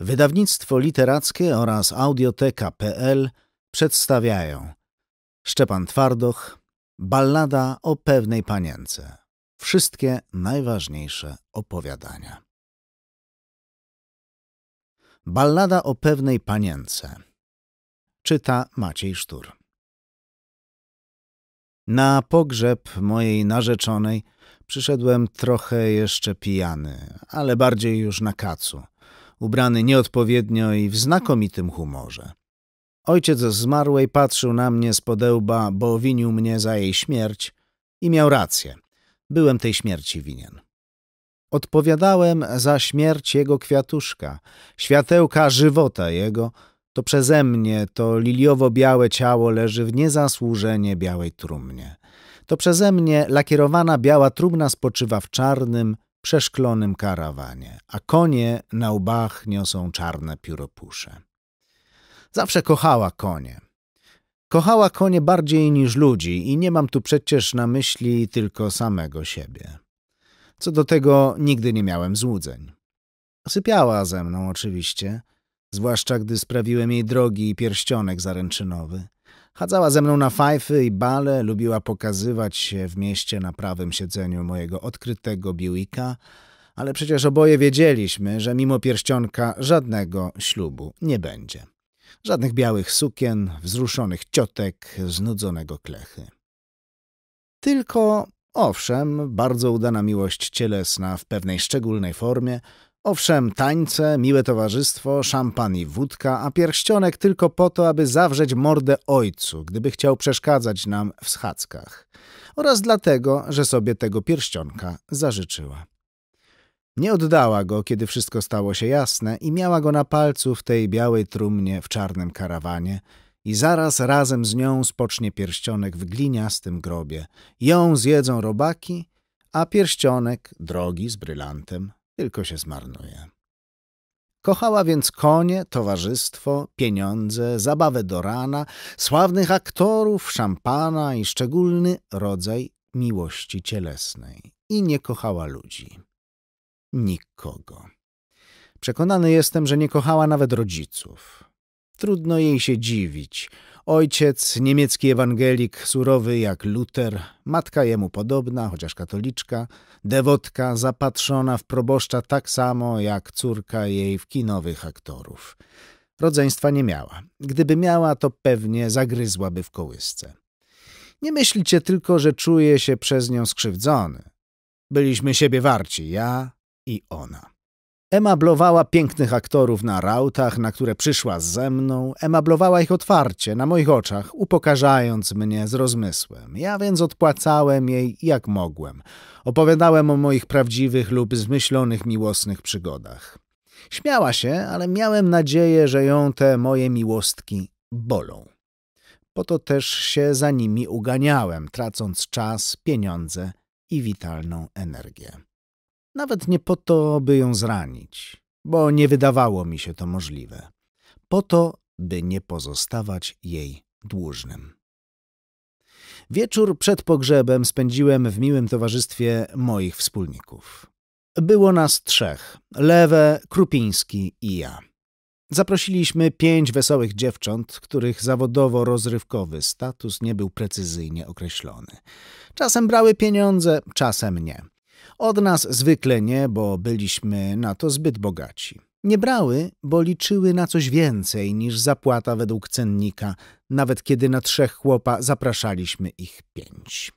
Wydawnictwo Literackie oraz audioteka.pl przedstawiają Szczepan Twardoch Ballada o pewnej panience. Wszystkie najważniejsze opowiadania. Ballada o pewnej panience. Czyta Maciej Sztur. Na pogrzeb mojej narzeczonej przyszedłem trochę jeszcze pijany, ale bardziej już na kacu – ubrany nieodpowiednio i w znakomitym humorze. Ojciec zmarłej patrzył na mnie z podełba, bo winił mnie za jej śmierć i miał rację. Byłem tej śmierci winien. Odpowiadałem za śmierć jego kwiatuszka, światełka żywota jego, to przeze mnie to liliowo-białe ciało leży w niezasłużenie białej trumnie. To przeze mnie lakierowana biała trumna spoczywa w czarnym, przeszklonym karawanie, a konie na łbach niosą czarne pióropusze. Zawsze kochała konie. Kochała konie bardziej niż ludzi i nie mam tu przecież na myśli tylko samego siebie. Co do tego nigdy nie miałem złudzeń. Sypiała ze mną oczywiście, zwłaszcza gdy sprawiłem jej drogi i pierścionek zaręczynowy. Chadzała ze mną na fajfy i bale, lubiła pokazywać się w mieście na prawym siedzeniu mojego odkrytego biuika, ale przecież oboje wiedzieliśmy, że mimo pierścionka żadnego ślubu nie będzie. Żadnych białych sukien, wzruszonych ciotek, znudzonego klechy. Tylko, owszem, bardzo udana miłość cielesna w pewnej szczególnej formie, Owszem, tańce, miłe towarzystwo, szampan i wódka, a pierścionek tylko po to, aby zawrzeć mordę ojcu, gdyby chciał przeszkadzać nam w schackach. Oraz dlatego, że sobie tego pierścionka zażyczyła. Nie oddała go, kiedy wszystko stało się jasne i miała go na palcu w tej białej trumnie w czarnym karawanie i zaraz razem z nią spocznie pierścionek w gliniastym grobie. Ją zjedzą robaki, a pierścionek, drogi z brylantem, tylko się zmarnuje. Kochała więc konie, towarzystwo, pieniądze, zabawę do rana, sławnych aktorów, szampana i szczególny rodzaj miłości cielesnej. I nie kochała ludzi. Nikogo. Przekonany jestem, że nie kochała nawet rodziców. Trudno jej się dziwić – Ojciec, niemiecki ewangelik, surowy jak Luter, matka jemu podobna, chociaż katoliczka, dewotka zapatrzona w proboszcza tak samo jak córka jej w kinowych aktorów. Rodzeństwa nie miała. Gdyby miała, to pewnie zagryzłaby w kołysce. Nie myślicie tylko, że czuję się przez nią skrzywdzony. Byliśmy siebie warci, ja i ona. Emablowała pięknych aktorów na rautach, na które przyszła ze mną, emablowała ich otwarcie, na moich oczach, upokarzając mnie z rozmysłem. Ja więc odpłacałem jej jak mogłem. Opowiadałem o moich prawdziwych lub zmyślonych miłosnych przygodach. Śmiała się, ale miałem nadzieję, że ją te moje miłostki bolą. Po to też się za nimi uganiałem, tracąc czas, pieniądze i witalną energię. Nawet nie po to, by ją zranić, bo nie wydawało mi się to możliwe. Po to, by nie pozostawać jej dłużnym. Wieczór przed pogrzebem spędziłem w miłym towarzystwie moich wspólników. Było nas trzech: Lewe, Krupiński i ja. Zaprosiliśmy pięć wesołych dziewcząt, których zawodowo-rozrywkowy status nie był precyzyjnie określony. Czasem brały pieniądze, czasem nie. Od nas zwykle nie, bo byliśmy na to zbyt bogaci. Nie brały, bo liczyły na coś więcej niż zapłata według cennika, nawet kiedy na trzech chłopa zapraszaliśmy ich pięć.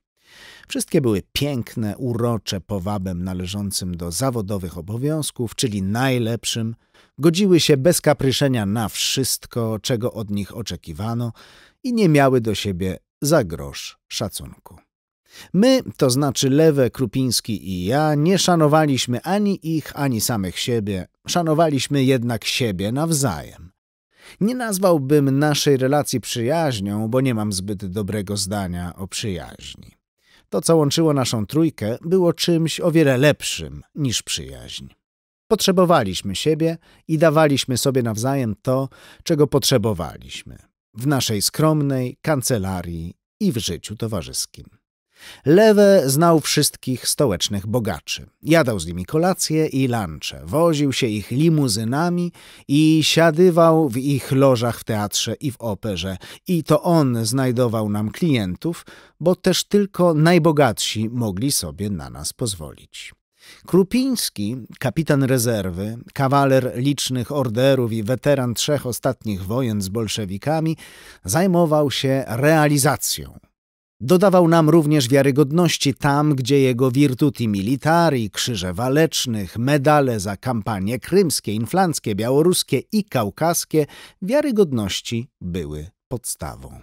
Wszystkie były piękne, urocze powabem należącym do zawodowych obowiązków, czyli najlepszym. Godziły się bez kapryszenia na wszystko, czego od nich oczekiwano i nie miały do siebie za grosz szacunku. My, to znaczy Lewe, Krupiński i ja, nie szanowaliśmy ani ich, ani samych siebie, szanowaliśmy jednak siebie nawzajem. Nie nazwałbym naszej relacji przyjaźnią, bo nie mam zbyt dobrego zdania o przyjaźni. To, co łączyło naszą trójkę, było czymś o wiele lepszym niż przyjaźń. Potrzebowaliśmy siebie i dawaliśmy sobie nawzajem to, czego potrzebowaliśmy w naszej skromnej kancelarii i w życiu towarzyskim. Lewe znał wszystkich stołecznych bogaczy. Jadał z nimi kolacje i lunche, woził się ich limuzynami i siadywał w ich lożach w teatrze i w operze. I to on znajdował nam klientów, bo też tylko najbogatsi mogli sobie na nas pozwolić. Krupiński, kapitan rezerwy, kawaler licznych orderów i weteran trzech ostatnich wojen z bolszewikami, zajmował się realizacją – Dodawał nam również wiarygodności tam, gdzie jego virtuti militari, krzyże walecznych, medale za kampanie krymskie, inflanckie, białoruskie i kaukaskie wiarygodności były podstawą.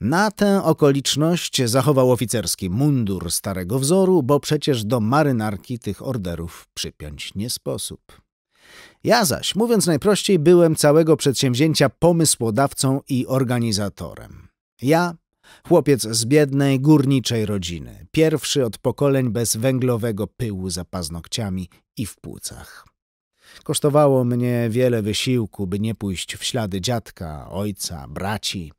Na tę okoliczność zachował oficerski mundur starego wzoru, bo przecież do marynarki tych orderów przypiąć nie sposób. Ja zaś, mówiąc najprościej, byłem całego przedsięwzięcia pomysłodawcą i organizatorem. Ja, Chłopiec z biednej, górniczej rodziny, pierwszy od pokoleń bez węglowego pyłu za paznokciami i w płucach. Kosztowało mnie wiele wysiłku, by nie pójść w ślady dziadka, ojca, braci.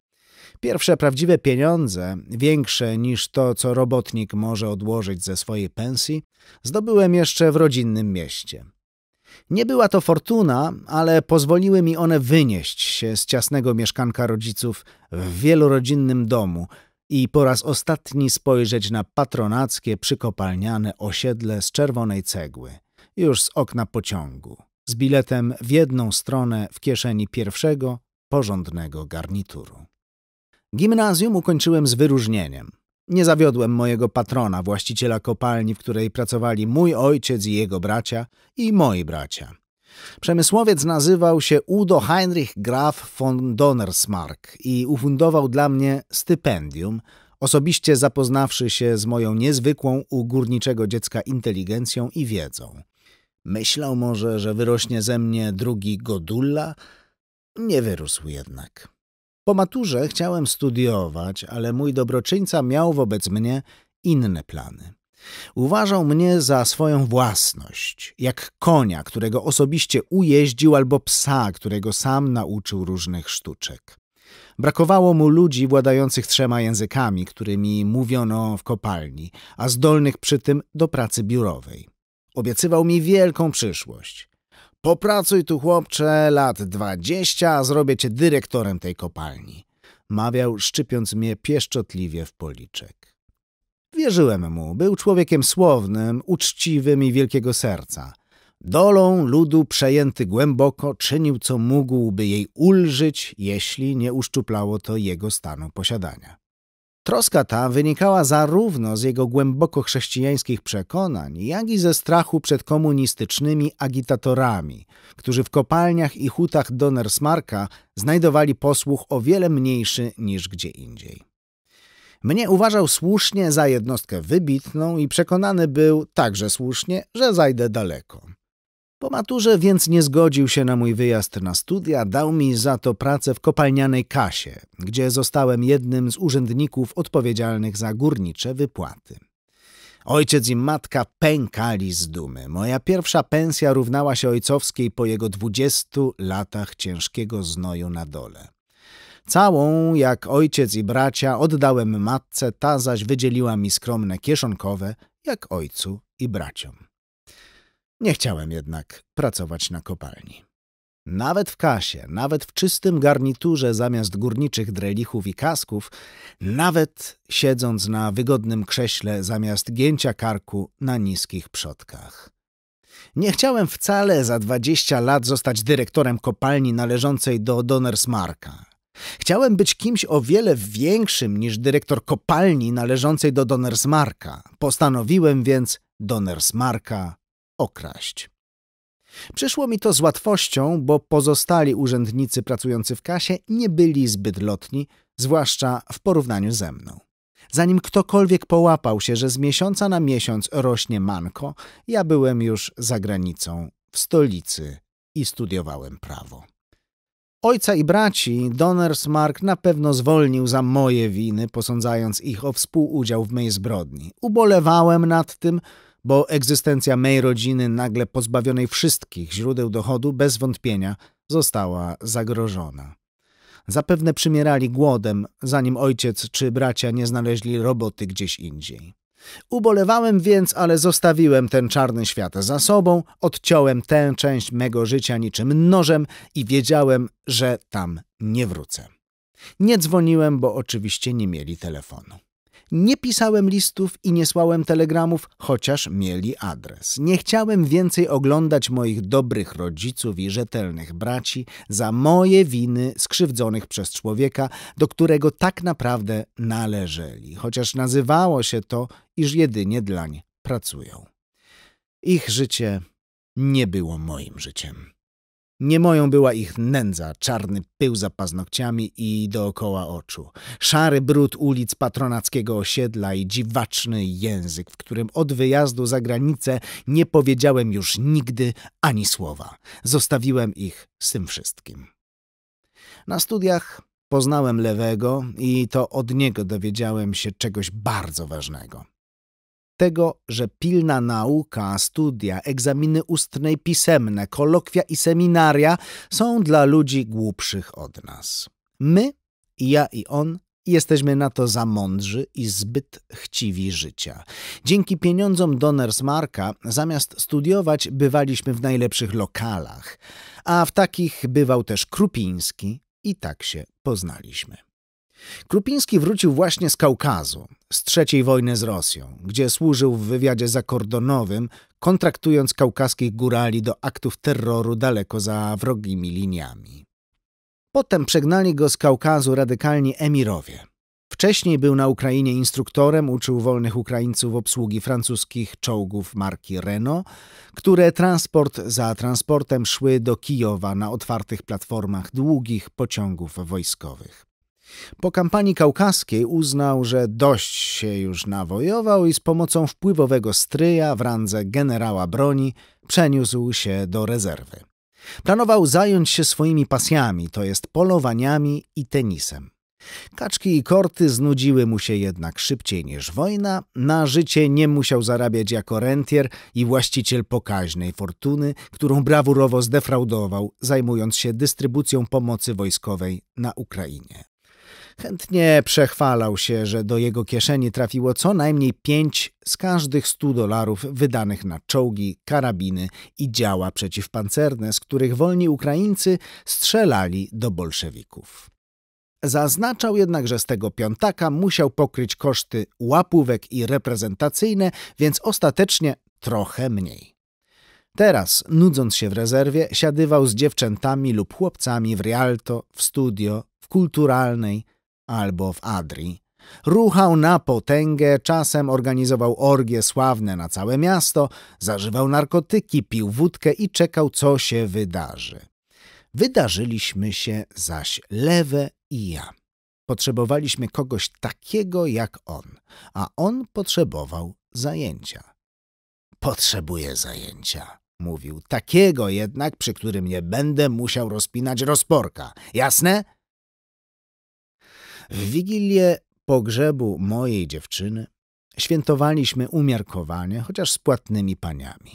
Pierwsze prawdziwe pieniądze, większe niż to, co robotnik może odłożyć ze swojej pensji, zdobyłem jeszcze w rodzinnym mieście. Nie była to fortuna, ale pozwoliły mi one wynieść się z ciasnego mieszkanka rodziców w wielorodzinnym domu i po raz ostatni spojrzeć na patronackie, przykopalniane osiedle z czerwonej cegły, już z okna pociągu, z biletem w jedną stronę w kieszeni pierwszego porządnego garnituru. Gimnazjum ukończyłem z wyróżnieniem – nie zawiodłem mojego patrona, właściciela kopalni, w której pracowali mój ojciec i jego bracia i moi bracia. Przemysłowiec nazywał się Udo Heinrich Graf von Donnersmarck i ufundował dla mnie stypendium, osobiście zapoznawszy się z moją niezwykłą u górniczego dziecka inteligencją i wiedzą. Myślał może, że wyrośnie ze mnie drugi Godulla? Nie wyrósł jednak. Po maturze chciałem studiować, ale mój dobroczyńca miał wobec mnie inne plany. Uważał mnie za swoją własność, jak konia, którego osobiście ujeździł, albo psa, którego sam nauczył różnych sztuczek. Brakowało mu ludzi władających trzema językami, którymi mówiono w kopalni, a zdolnych przy tym do pracy biurowej. Obiecywał mi wielką przyszłość. Popracuj tu, chłopcze, lat dwadzieścia, a zrobię cię dyrektorem tej kopalni. Mawiał, szczypiąc mnie pieszczotliwie w policzek. Wierzyłem mu. Był człowiekiem słownym, uczciwym i wielkiego serca. Dolą ludu przejęty głęboko czynił, co mógł, by jej ulżyć, jeśli nie uszczuplało to jego stanu posiadania. Troska ta wynikała zarówno z jego głęboko chrześcijańskich przekonań, jak i ze strachu przed komunistycznymi agitatorami, którzy w kopalniach i hutach Donnersmarka znajdowali posłuch o wiele mniejszy niż gdzie indziej. Mnie uważał słusznie za jednostkę wybitną i przekonany był, także słusznie, że zajdę daleko. Po maturze więc nie zgodził się na mój wyjazd na studia, dał mi za to pracę w kopalnianej kasie, gdzie zostałem jednym z urzędników odpowiedzialnych za górnicze wypłaty. Ojciec i matka pękali z dumy. Moja pierwsza pensja równała się ojcowskiej po jego dwudziestu latach ciężkiego znoju na dole. Całą, jak ojciec i bracia, oddałem matce, ta zaś wydzieliła mi skromne kieszonkowe, jak ojcu i braciom. Nie chciałem jednak pracować na kopalni. Nawet w kasie, nawet w czystym garniturze zamiast górniczych drelichów i kasków, nawet siedząc na wygodnym krześle zamiast gięcia karku na niskich przodkach. Nie chciałem wcale za dwadzieścia lat zostać dyrektorem kopalni należącej do Donnersmarka. Chciałem być kimś o wiele większym niż dyrektor kopalni należącej do Donnersmarka. Postanowiłem więc Donnersmarka okraść. Przyszło mi to z łatwością, bo pozostali urzędnicy pracujący w kasie nie byli zbyt lotni, zwłaszcza w porównaniu ze mną. Zanim ktokolwiek połapał się, że z miesiąca na miesiąc rośnie manko, ja byłem już za granicą, w stolicy i studiowałem prawo. Ojca i braci Donnersmark na pewno zwolnił za moje winy, posądzając ich o współudział w mej zbrodni. Ubolewałem nad tym, bo egzystencja mej rodziny, nagle pozbawionej wszystkich źródeł dochodu, bez wątpienia została zagrożona. Zapewne przymierali głodem, zanim ojciec czy bracia nie znaleźli roboty gdzieś indziej. Ubolewałem więc, ale zostawiłem ten czarny świat za sobą, odciąłem tę część mego życia niczym nożem i wiedziałem, że tam nie wrócę. Nie dzwoniłem, bo oczywiście nie mieli telefonu. Nie pisałem listów i nie słałem telegramów, chociaż mieli adres. Nie chciałem więcej oglądać moich dobrych rodziców i rzetelnych braci za moje winy skrzywdzonych przez człowieka, do którego tak naprawdę należeli, chociaż nazywało się to, iż jedynie dlań pracują. Ich życie nie było moim życiem. Nie moją była ich nędza, czarny pył za paznokciami i dookoła oczu, szary brud ulic patronackiego osiedla i dziwaczny język, w którym od wyjazdu za granicę nie powiedziałem już nigdy ani słowa. Zostawiłem ich z tym wszystkim. Na studiach poznałem Lewego i to od niego dowiedziałem się czegoś bardzo ważnego tego, że pilna nauka, studia, egzaminy ustne i pisemne, kolokwia i seminaria są dla ludzi głupszych od nas. My, ja i on, jesteśmy na to za mądrzy i zbyt chciwi życia. Dzięki pieniądzom Marka, zamiast studiować bywaliśmy w najlepszych lokalach, a w takich bywał też Krupiński i tak się poznaliśmy. Krupiński wrócił właśnie z Kaukazu, z trzeciej wojny z Rosją, gdzie służył w wywiadzie zakordonowym, kontraktując kaukaskich górali do aktów terroru daleko za wrogimi liniami. Potem przegnali go z Kaukazu radykalni emirowie. Wcześniej był na Ukrainie instruktorem, uczył wolnych Ukraińców obsługi francuskich czołgów marki Renault, które transport za transportem szły do Kijowa na otwartych platformach długich pociągów wojskowych. Po kampanii kaukaskiej uznał, że dość się już nawojował i z pomocą wpływowego stryja w randze generała broni przeniósł się do rezerwy. Planował zająć się swoimi pasjami, to jest polowaniami i tenisem. Kaczki i korty znudziły mu się jednak szybciej niż wojna, na życie nie musiał zarabiać jako rentier i właściciel pokaźnej fortuny, którą brawurowo zdefraudował, zajmując się dystrybucją pomocy wojskowej na Ukrainie. Chętnie przechwalał się, że do jego kieszeni trafiło co najmniej pięć z każdych stu dolarów wydanych na czołgi, karabiny i działa przeciwpancerne, z których wolni Ukraińcy strzelali do bolszewików. Zaznaczał jednak, że z tego piątaka musiał pokryć koszty łapówek i reprezentacyjne, więc ostatecznie trochę mniej. Teraz, nudząc się w rezerwie, siadywał z dziewczętami lub chłopcami w Rialto, w studio, w kulturalnej, albo w Adrii. Ruchał na potęgę, czasem organizował orgie sławne na całe miasto, zażywał narkotyki, pił wódkę i czekał, co się wydarzy. Wydarzyliśmy się zaś lewe i ja. Potrzebowaliśmy kogoś takiego jak on, a on potrzebował zajęcia. Potrzebuję zajęcia, mówił. Takiego jednak, przy którym nie będę musiał rozpinać rozporka. Jasne? W wigilię pogrzebu mojej dziewczyny świętowaliśmy umiarkowanie, chociaż z płatnymi paniami.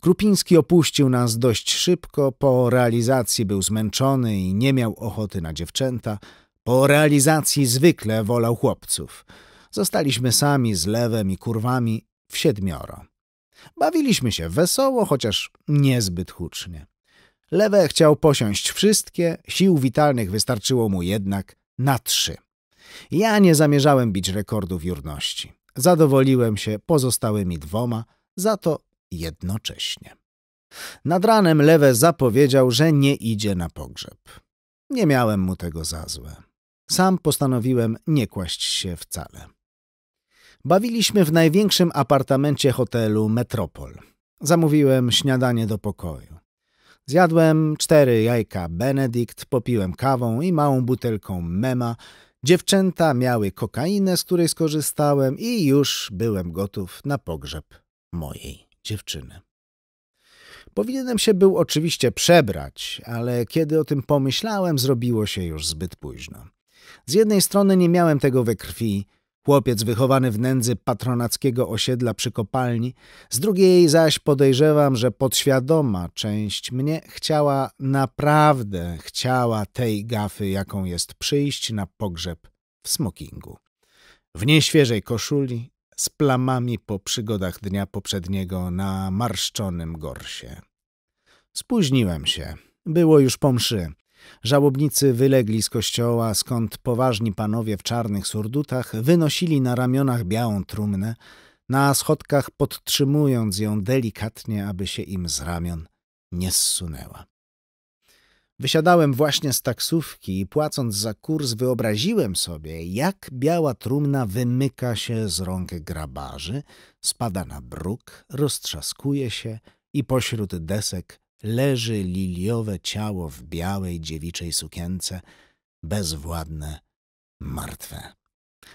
Krupiński opuścił nas dość szybko, po realizacji był zmęczony i nie miał ochoty na dziewczęta, po realizacji zwykle wolał chłopców. Zostaliśmy sami z lewem i kurwami w siedmioro. Bawiliśmy się wesoło, chociaż niezbyt hucznie. Lewe chciał posiąść wszystkie, sił witalnych wystarczyło mu jednak na trzy. Ja nie zamierzałem bić rekordów jurności. Zadowoliłem się pozostałymi dwoma, za to jednocześnie. Nad ranem Lewe zapowiedział, że nie idzie na pogrzeb. Nie miałem mu tego za złe. Sam postanowiłem nie kłaść się wcale. Bawiliśmy w największym apartamencie hotelu Metropol. Zamówiłem śniadanie do pokoju. Zjadłem cztery jajka Benedict, popiłem kawą i małą butelką mema. Dziewczęta miały kokainę, z której skorzystałem i już byłem gotów na pogrzeb mojej dziewczyny. Powinienem się był oczywiście przebrać, ale kiedy o tym pomyślałem, zrobiło się już zbyt późno. Z jednej strony nie miałem tego we krwi, Chłopiec wychowany w nędzy patronackiego osiedla przy kopalni, z drugiej zaś podejrzewam, że podświadoma część mnie chciała, naprawdę chciała tej gafy, jaką jest przyjść na pogrzeb w smokingu. W nieświeżej koszuli, z plamami po przygodach dnia poprzedniego na marszczonym gorsie. Spóźniłem się. Było już po mszy. Żałobnicy wylegli z kościoła, skąd poważni panowie w czarnych surdutach wynosili na ramionach białą trumnę, na schodkach podtrzymując ją delikatnie, aby się im z ramion nie zsunęła. Wysiadałem właśnie z taksówki i płacąc za kurs wyobraziłem sobie, jak biała trumna wymyka się z rąk grabarzy, spada na bruk, roztrzaskuje się i pośród desek leży liliowe ciało w białej dziewiczej sukience, bezwładne, martwe.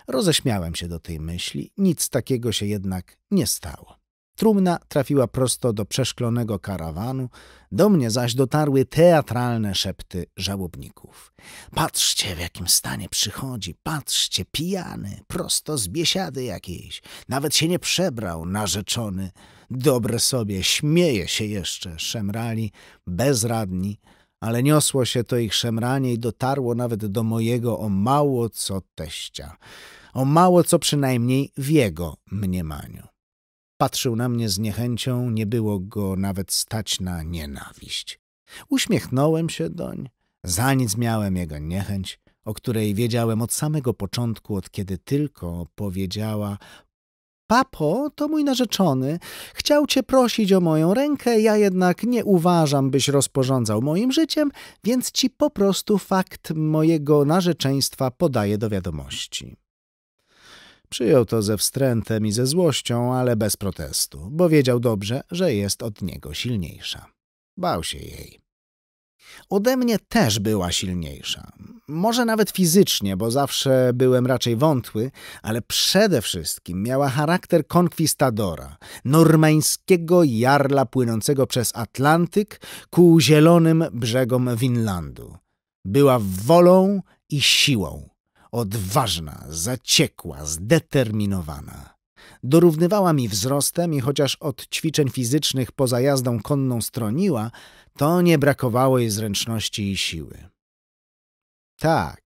Roześmiałem się do tej myśli, nic takiego się jednak nie stało. Trumna trafiła prosto do przeszklonego karawanu, do mnie zaś dotarły teatralne szepty żałobników. Patrzcie, w jakim stanie przychodzi, patrzcie, pijany, prosto z biesiady jakiejś, nawet się nie przebrał, narzeczony. Dobre sobie, śmieje się jeszcze, szemrali, bezradni, ale niosło się to ich szemranie i dotarło nawet do mojego o mało co teścia, o mało co przynajmniej w jego mniemaniu. Patrzył na mnie z niechęcią, nie było go nawet stać na nienawiść. Uśmiechnąłem się doń, za nic miałem jego niechęć, o której wiedziałem od samego początku, od kiedy tylko powiedziała Papo, to mój narzeczony, chciał cię prosić o moją rękę, ja jednak nie uważam, byś rozporządzał moim życiem, więc ci po prostu fakt mojego narzeczeństwa podaję do wiadomości. Przyjął to ze wstrętem i ze złością, ale bez protestu, bo wiedział dobrze, że jest od niego silniejsza. Bał się jej. Ode mnie też była silniejsza. Może nawet fizycznie, bo zawsze byłem raczej wątły, ale przede wszystkim miała charakter konkwistadora, normańskiego jarla płynącego przez Atlantyk ku zielonym brzegom Winlandu. Była wolą i siłą Odważna, zaciekła, zdeterminowana. Dorównywała mi wzrostem i chociaż od ćwiczeń fizycznych poza jazdą konną stroniła, to nie brakowało jej zręczności i siły. Tak,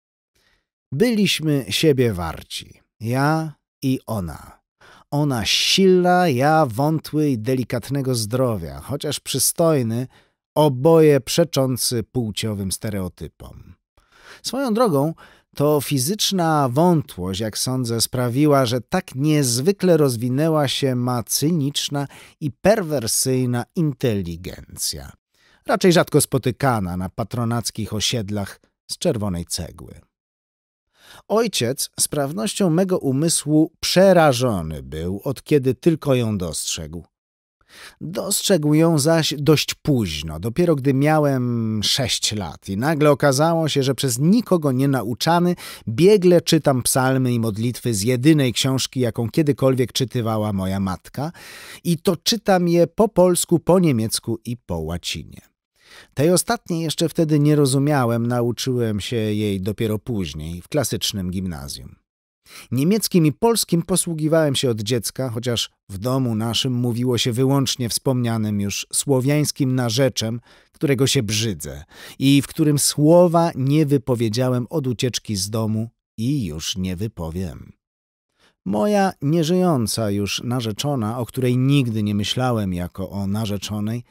byliśmy siebie warci, ja i ona. Ona silna, ja wątły i delikatnego zdrowia, chociaż przystojny, oboje przeczący płciowym stereotypom. Swoją drogą, to fizyczna wątłość, jak sądzę, sprawiła, że tak niezwykle rozwinęła się ma cyniczna i perwersyjna inteligencja, raczej rzadko spotykana na patronackich osiedlach z czerwonej cegły. Ojciec sprawnością mego umysłu przerażony był, od kiedy tylko ją dostrzegł. Dostrzegł ją zaś dość późno, dopiero gdy miałem sześć lat i nagle okazało się, że przez nikogo nie nauczany biegle czytam psalmy i modlitwy z jedynej książki, jaką kiedykolwiek czytywała moja matka i to czytam je po polsku, po niemiecku i po łacinie. Tej ostatniej jeszcze wtedy nie rozumiałem, nauczyłem się jej dopiero później, w klasycznym gimnazjum. Niemieckim i polskim posługiwałem się od dziecka, chociaż w domu naszym mówiło się wyłącznie wspomnianym już słowiańskim narzeczem, którego się brzydzę i w którym słowa nie wypowiedziałem od ucieczki z domu i już nie wypowiem. Moja nieżyjąca już narzeczona, o której nigdy nie myślałem jako o narzeczonej,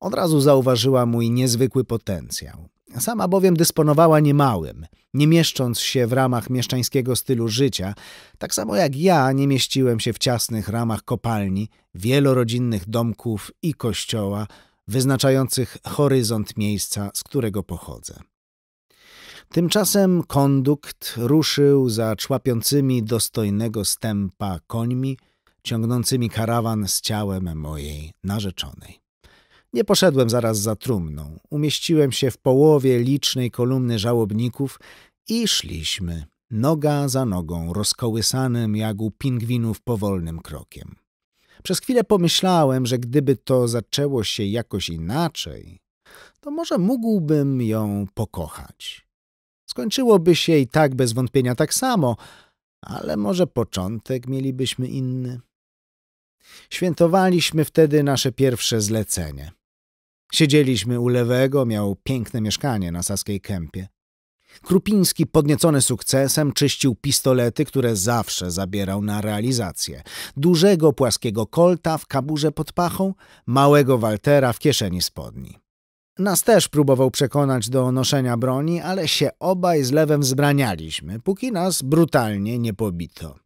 od razu zauważyła mój niezwykły potencjał. Sama bowiem dysponowała niemałym, nie mieszcząc się w ramach mieszczańskiego stylu życia, tak samo jak ja nie mieściłem się w ciasnych ramach kopalni, wielorodzinnych domków i kościoła, wyznaczających horyzont miejsca, z którego pochodzę. Tymczasem kondukt ruszył za człapiącymi dostojnego stępa końmi, ciągnącymi karawan z ciałem mojej narzeczonej. Nie poszedłem zaraz za trumną. Umieściłem się w połowie licznej kolumny żałobników i szliśmy, noga za nogą, rozkołysanym jak u pingwinów powolnym krokiem. Przez chwilę pomyślałem, że gdyby to zaczęło się jakoś inaczej, to może mógłbym ją pokochać. Skończyłoby się i tak bez wątpienia tak samo, ale może początek mielibyśmy inny. Świętowaliśmy wtedy nasze pierwsze zlecenie. Siedzieliśmy u Lewego, miał piękne mieszkanie na Saskiej Kępie. Krupiński, podniecony sukcesem, czyścił pistolety, które zawsze zabierał na realizację. Dużego, płaskiego kolta w kaburze pod pachą, małego Waltera w kieszeni spodni. Nas też próbował przekonać do noszenia broni, ale się obaj z lewem zbranialiśmy, póki nas brutalnie nie pobito.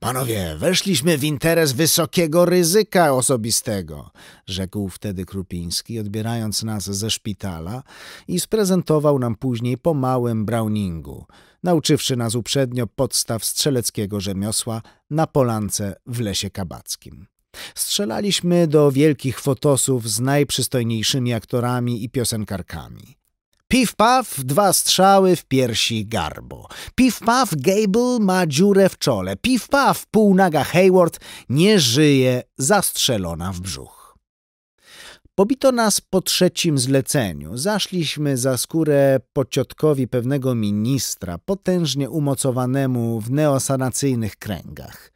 Panowie, weszliśmy w interes wysokiego ryzyka osobistego, rzekł wtedy Krupiński, odbierając nas ze szpitala i sprezentował nam później po małym browningu, nauczywszy nas uprzednio podstaw strzeleckiego rzemiosła na polance w lesie kabackim. Strzelaliśmy do wielkich fotosów z najprzystojniejszymi aktorami i piosenkarkami. Piw-paw, dwa strzały w piersi garbo. Piw-paw, Gable ma dziurę w czole. Piw-paw, półnaga Hayward nie żyje, zastrzelona w brzuch. Pobito nas po trzecim zleceniu. Zaszliśmy za skórę pociotkowi pewnego ministra, potężnie umocowanemu w neosanacyjnych kręgach.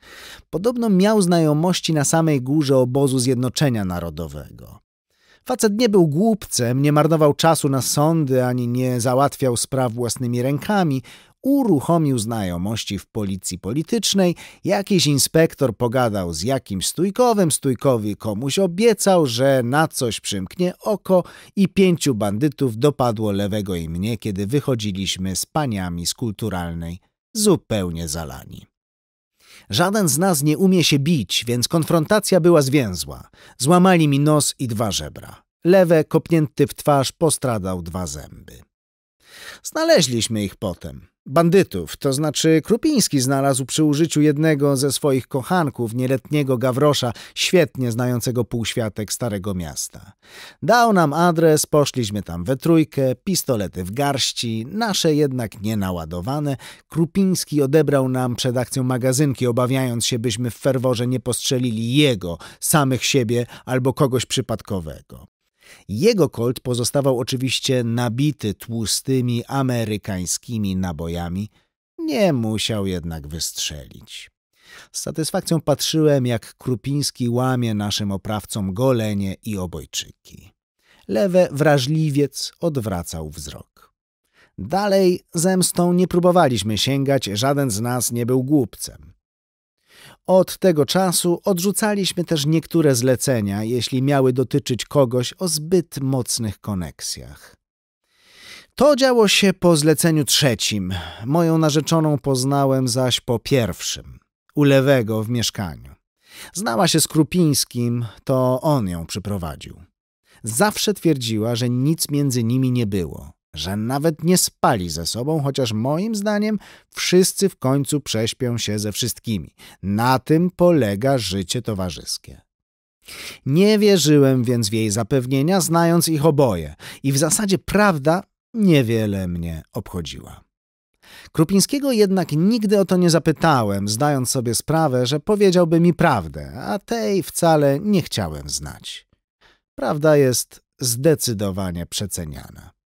Podobno miał znajomości na samej górze obozu Zjednoczenia Narodowego. Facet nie był głupcem, nie marnował czasu na sądy ani nie załatwiał spraw własnymi rękami. Uruchomił znajomości w policji politycznej, jakiś inspektor pogadał z jakimś stójkowym, stójkowi komuś obiecał, że na coś przymknie oko i pięciu bandytów dopadło lewego i mnie, kiedy wychodziliśmy z paniami z kulturalnej, zupełnie zalani. Żaden z nas nie umie się bić, więc konfrontacja była zwięzła. Złamali mi nos i dwa żebra. Lewe, kopnięty w twarz, postradał dwa zęby. Znaleźliśmy ich potem. Bandytów, to znaczy Krupiński znalazł przy użyciu jednego ze swoich kochanków, nieletniego Gawrosza, świetnie znającego półświatek Starego Miasta. Dał nam adres, poszliśmy tam we trójkę, pistolety w garści, nasze jednak nienaładowane. Krupiński odebrał nam przed akcją magazynki, obawiając się, byśmy w ferworze nie postrzelili jego, samych siebie albo kogoś przypadkowego. Jego kolt pozostawał oczywiście nabity tłustymi amerykańskimi nabojami, nie musiał jednak wystrzelić. Z satysfakcją patrzyłem, jak Krupiński łamie naszym oprawcom golenie i obojczyki. Lewe wrażliwiec odwracał wzrok. Dalej zemstą nie próbowaliśmy sięgać, żaden z nas nie był głupcem. Od tego czasu odrzucaliśmy też niektóre zlecenia, jeśli miały dotyczyć kogoś o zbyt mocnych koneksjach. To działo się po zleceniu trzecim. Moją narzeczoną poznałem zaś po pierwszym, u lewego w mieszkaniu. Znała się z Krupińskim, to on ją przyprowadził. Zawsze twierdziła, że nic między nimi nie było że nawet nie spali ze sobą, chociaż moim zdaniem wszyscy w końcu prześpią się ze wszystkimi. Na tym polega życie towarzyskie. Nie wierzyłem więc w jej zapewnienia, znając ich oboje, i w zasadzie prawda niewiele mnie obchodziła. Krupińskiego jednak nigdy o to nie zapytałem, zdając sobie sprawę, że powiedziałby mi prawdę, a tej wcale nie chciałem znać. Prawda jest zdecydowanie przeceniana.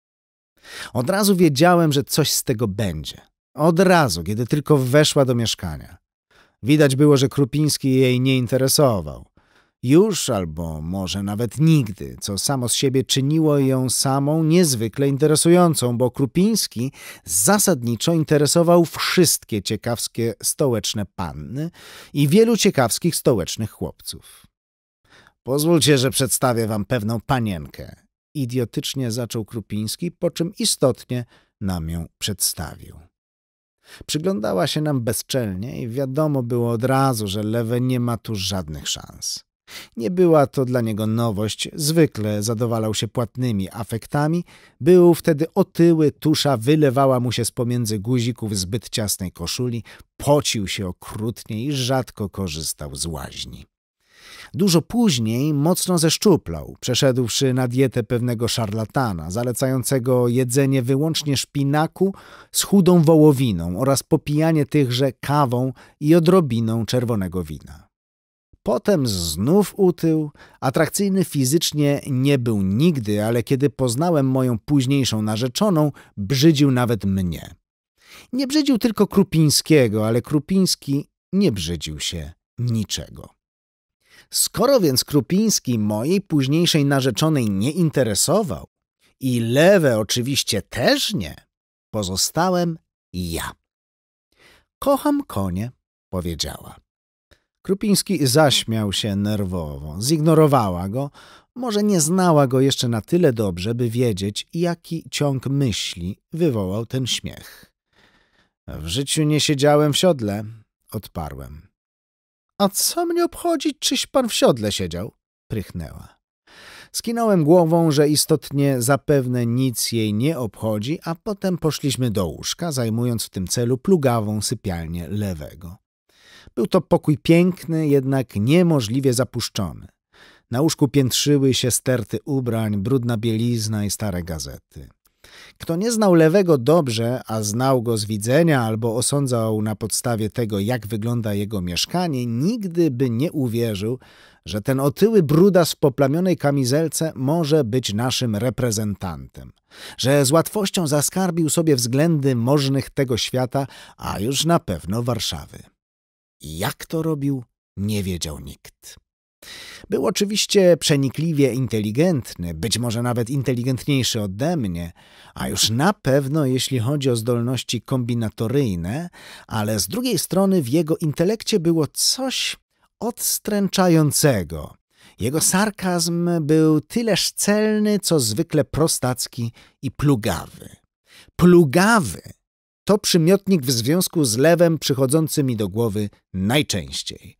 Od razu wiedziałem, że coś z tego będzie. Od razu, kiedy tylko weszła do mieszkania. Widać było, że Krupiński jej nie interesował. Już albo może nawet nigdy, co samo z siebie czyniło ją samą niezwykle interesującą, bo Krupiński zasadniczo interesował wszystkie ciekawskie stołeczne panny i wielu ciekawskich stołecznych chłopców. Pozwólcie, że przedstawię wam pewną panienkę, idiotycznie zaczął Krupiński, po czym istotnie nam ją przedstawił. Przyglądała się nam bezczelnie i wiadomo było od razu, że Lewe nie ma tu żadnych szans. Nie była to dla niego nowość, zwykle zadowalał się płatnymi afektami, był wtedy otyły, tusza wylewała mu się z pomiędzy guzików zbyt ciasnej koszuli, pocił się okrutnie i rzadko korzystał z łaźni. Dużo później mocno zeszczuplał, przeszedłszy na dietę pewnego szarlatana, zalecającego jedzenie wyłącznie szpinaku z chudą wołowiną oraz popijanie tychże kawą i odrobiną czerwonego wina. Potem znów utył. Atrakcyjny fizycznie nie był nigdy, ale kiedy poznałem moją późniejszą narzeczoną, brzydził nawet mnie. Nie brzydził tylko Krupińskiego, ale Krupiński nie brzydził się niczego. Skoro więc Krupiński mojej późniejszej narzeczonej nie interesował i lewe oczywiście też nie, pozostałem ja. Kocham konie, powiedziała. Krupiński zaśmiał się nerwowo, zignorowała go. Może nie znała go jeszcze na tyle dobrze, by wiedzieć, jaki ciąg myśli wywołał ten śmiech. W życiu nie siedziałem w siodle, odparłem. A co mnie obchodzi, czyś pan w siodle siedział? Prychnęła. Skinąłem głową, że istotnie zapewne nic jej nie obchodzi, a potem poszliśmy do łóżka, zajmując w tym celu plugawą sypialnię lewego. Był to pokój piękny, jednak niemożliwie zapuszczony. Na łóżku piętrzyły się sterty ubrań, brudna bielizna i stare gazety. Kto nie znał lewego dobrze, a znał go z widzenia albo osądzał na podstawie tego, jak wygląda jego mieszkanie, nigdy by nie uwierzył, że ten otyły brudas w poplamionej kamizelce może być naszym reprezentantem, że z łatwością zaskarbił sobie względy możnych tego świata, a już na pewno Warszawy. Jak to robił, nie wiedział nikt. Był oczywiście przenikliwie inteligentny, być może nawet inteligentniejszy ode mnie, a już na pewno jeśli chodzi o zdolności kombinatoryjne, ale z drugiej strony w jego intelekcie było coś odstręczającego. Jego sarkazm był tyleż celny, co zwykle prostacki i plugawy. Plugawy to przymiotnik w związku z lewem przychodzący mi do głowy najczęściej.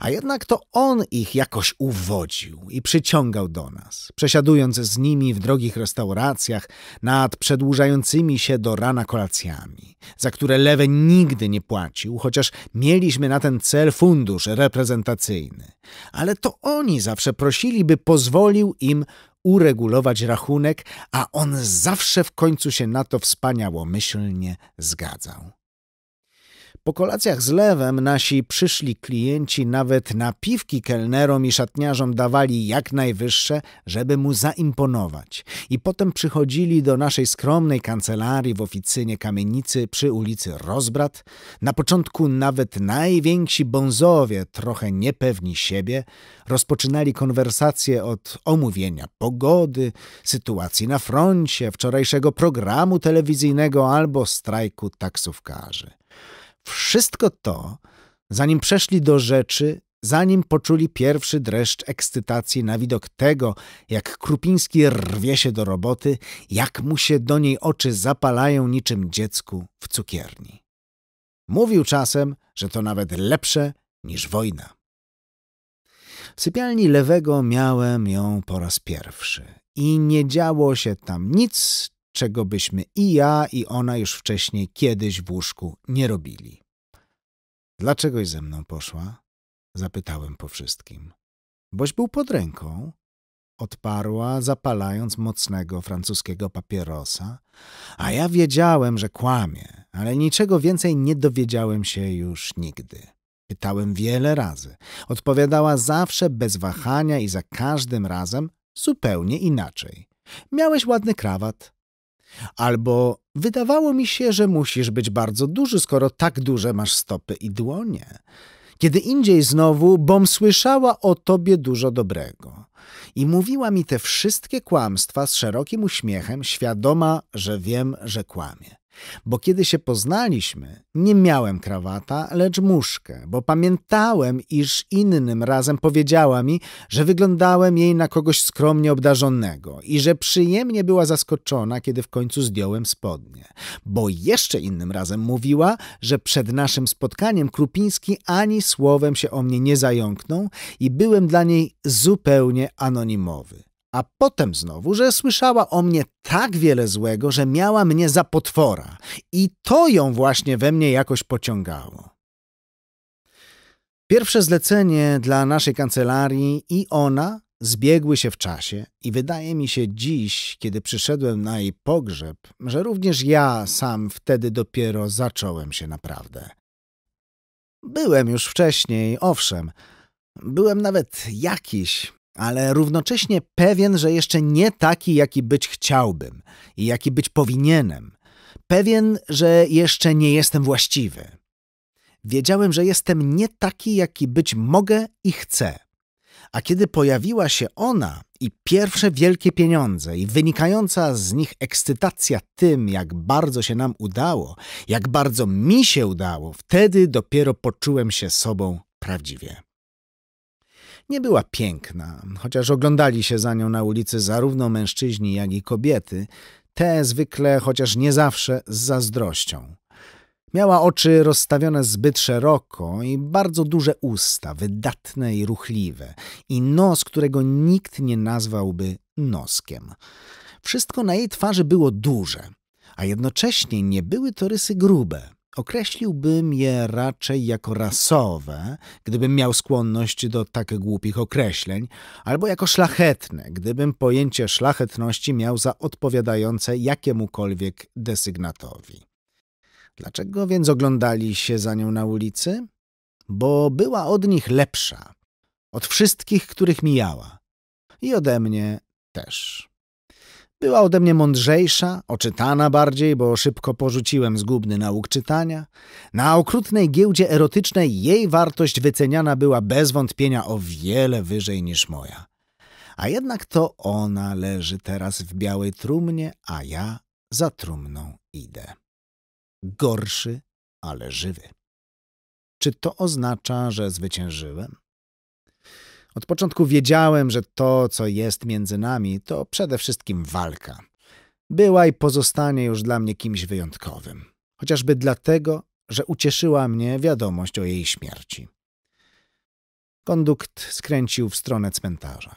A jednak to on ich jakoś uwodził i przyciągał do nas, przesiadując z nimi w drogich restauracjach nad przedłużającymi się do rana kolacjami, za które lewe nigdy nie płacił, chociaż mieliśmy na ten cel fundusz reprezentacyjny. Ale to oni zawsze prosili, by pozwolił im uregulować rachunek, a on zawsze w końcu się na to wspaniałomyślnie zgadzał. Po kolacjach z Lewem nasi przyszli klienci nawet napiwki kelnerom i szatniarzom dawali jak najwyższe, żeby mu zaimponować. I potem przychodzili do naszej skromnej kancelarii w oficynie kamienicy przy ulicy Rozbrat. Na początku nawet najwięksi bonzowie, trochę niepewni siebie, rozpoczynali konwersacje od omówienia pogody, sytuacji na froncie, wczorajszego programu telewizyjnego albo strajku taksówkarzy. Wszystko to, zanim przeszli do rzeczy, zanim poczuli pierwszy dreszcz ekscytacji na widok tego, jak Krupiński rwie się do roboty, jak mu się do niej oczy zapalają niczym dziecku w cukierni. Mówił czasem, że to nawet lepsze niż wojna. W sypialni lewego miałem ją po raz pierwszy i nie działo się tam nic, czego byśmy i ja, i ona już wcześniej kiedyś w łóżku nie robili. Dlaczegoś ze mną poszła? Zapytałem po wszystkim. Boś był pod ręką? Odparła, zapalając mocnego francuskiego papierosa. A ja wiedziałem, że kłamie, ale niczego więcej nie dowiedziałem się już nigdy. Pytałem wiele razy. Odpowiadała zawsze bez wahania i za każdym razem zupełnie inaczej. Miałeś ładny krawat, Albo wydawało mi się, że musisz być bardzo duży, skoro tak duże masz stopy i dłonie. Kiedy indziej znowu, bom słyszała o tobie dużo dobrego. I mówiła mi te wszystkie kłamstwa z szerokim uśmiechem, świadoma, że wiem, że kłamie. Bo kiedy się poznaliśmy, nie miałem krawata, lecz muszkę, bo pamiętałem, iż innym razem powiedziała mi, że wyglądałem jej na kogoś skromnie obdarzonego i że przyjemnie była zaskoczona, kiedy w końcu zdjąłem spodnie. Bo jeszcze innym razem mówiła, że przed naszym spotkaniem Krupiński ani słowem się o mnie nie zająknął i byłem dla niej zupełnie anonimowy. A potem znowu, że słyszała o mnie tak wiele złego, że miała mnie za potwora i to ją właśnie we mnie jakoś pociągało. Pierwsze zlecenie dla naszej kancelarii i ona zbiegły się w czasie i wydaje mi się dziś, kiedy przyszedłem na jej pogrzeb, że również ja sam wtedy dopiero zacząłem się naprawdę. Byłem już wcześniej, owszem, byłem nawet jakiś, ale równocześnie pewien, że jeszcze nie taki, jaki być chciałbym i jaki być powinienem. Pewien, że jeszcze nie jestem właściwy. Wiedziałem, że jestem nie taki, jaki być mogę i chcę. A kiedy pojawiła się ona i pierwsze wielkie pieniądze i wynikająca z nich ekscytacja tym, jak bardzo się nam udało, jak bardzo mi się udało, wtedy dopiero poczułem się sobą prawdziwie. Nie była piękna, chociaż oglądali się za nią na ulicy zarówno mężczyźni, jak i kobiety, te zwykle, chociaż nie zawsze, z zazdrością. Miała oczy rozstawione zbyt szeroko i bardzo duże usta, wydatne i ruchliwe, i nos, którego nikt nie nazwałby noskiem. Wszystko na jej twarzy było duże, a jednocześnie nie były to rysy grube. Określiłbym je raczej jako rasowe, gdybym miał skłonność do tak głupich określeń, albo jako szlachetne, gdybym pojęcie szlachetności miał za odpowiadające jakiemukolwiek desygnatowi. Dlaczego więc oglądali się za nią na ulicy? Bo była od nich lepsza, od wszystkich, których mijała i ode mnie też. Była ode mnie mądrzejsza, oczytana bardziej, bo szybko porzuciłem zgubny nauk czytania. Na okrutnej giełdzie erotycznej jej wartość wyceniana była bez wątpienia o wiele wyżej niż moja. A jednak to ona leży teraz w białej trumnie, a ja za trumną idę. Gorszy, ale żywy. Czy to oznacza, że zwyciężyłem? Od początku wiedziałem, że to, co jest między nami, to przede wszystkim walka. Była i pozostanie już dla mnie kimś wyjątkowym, chociażby dlatego, że ucieszyła mnie wiadomość o jej śmierci. Kondukt skręcił w stronę cmentarza.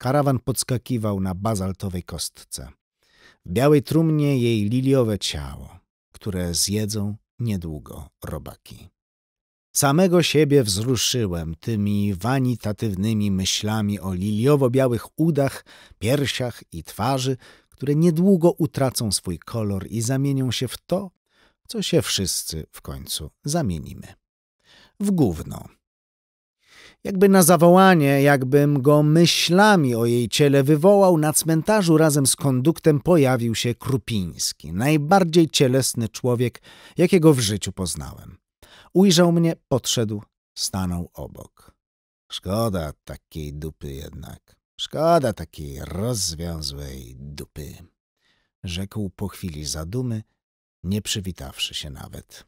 Karawan podskakiwał na bazaltowej kostce. W białej trumnie jej liliowe ciało, które zjedzą niedługo robaki. Samego siebie wzruszyłem tymi wanitatywnymi myślami o liliowo-białych udach, piersiach i twarzy, które niedługo utracą swój kolor i zamienią się w to, co się wszyscy w końcu zamienimy. W gówno. Jakby na zawołanie, jakbym go myślami o jej ciele wywołał, na cmentarzu razem z konduktem pojawił się Krupiński, najbardziej cielesny człowiek, jakiego w życiu poznałem. Ujrzał mnie, podszedł, stanął obok. Szkoda takiej dupy jednak. Szkoda takiej rozwiązłej dupy. Rzekł po chwili zadumy, nie przywitawszy się nawet.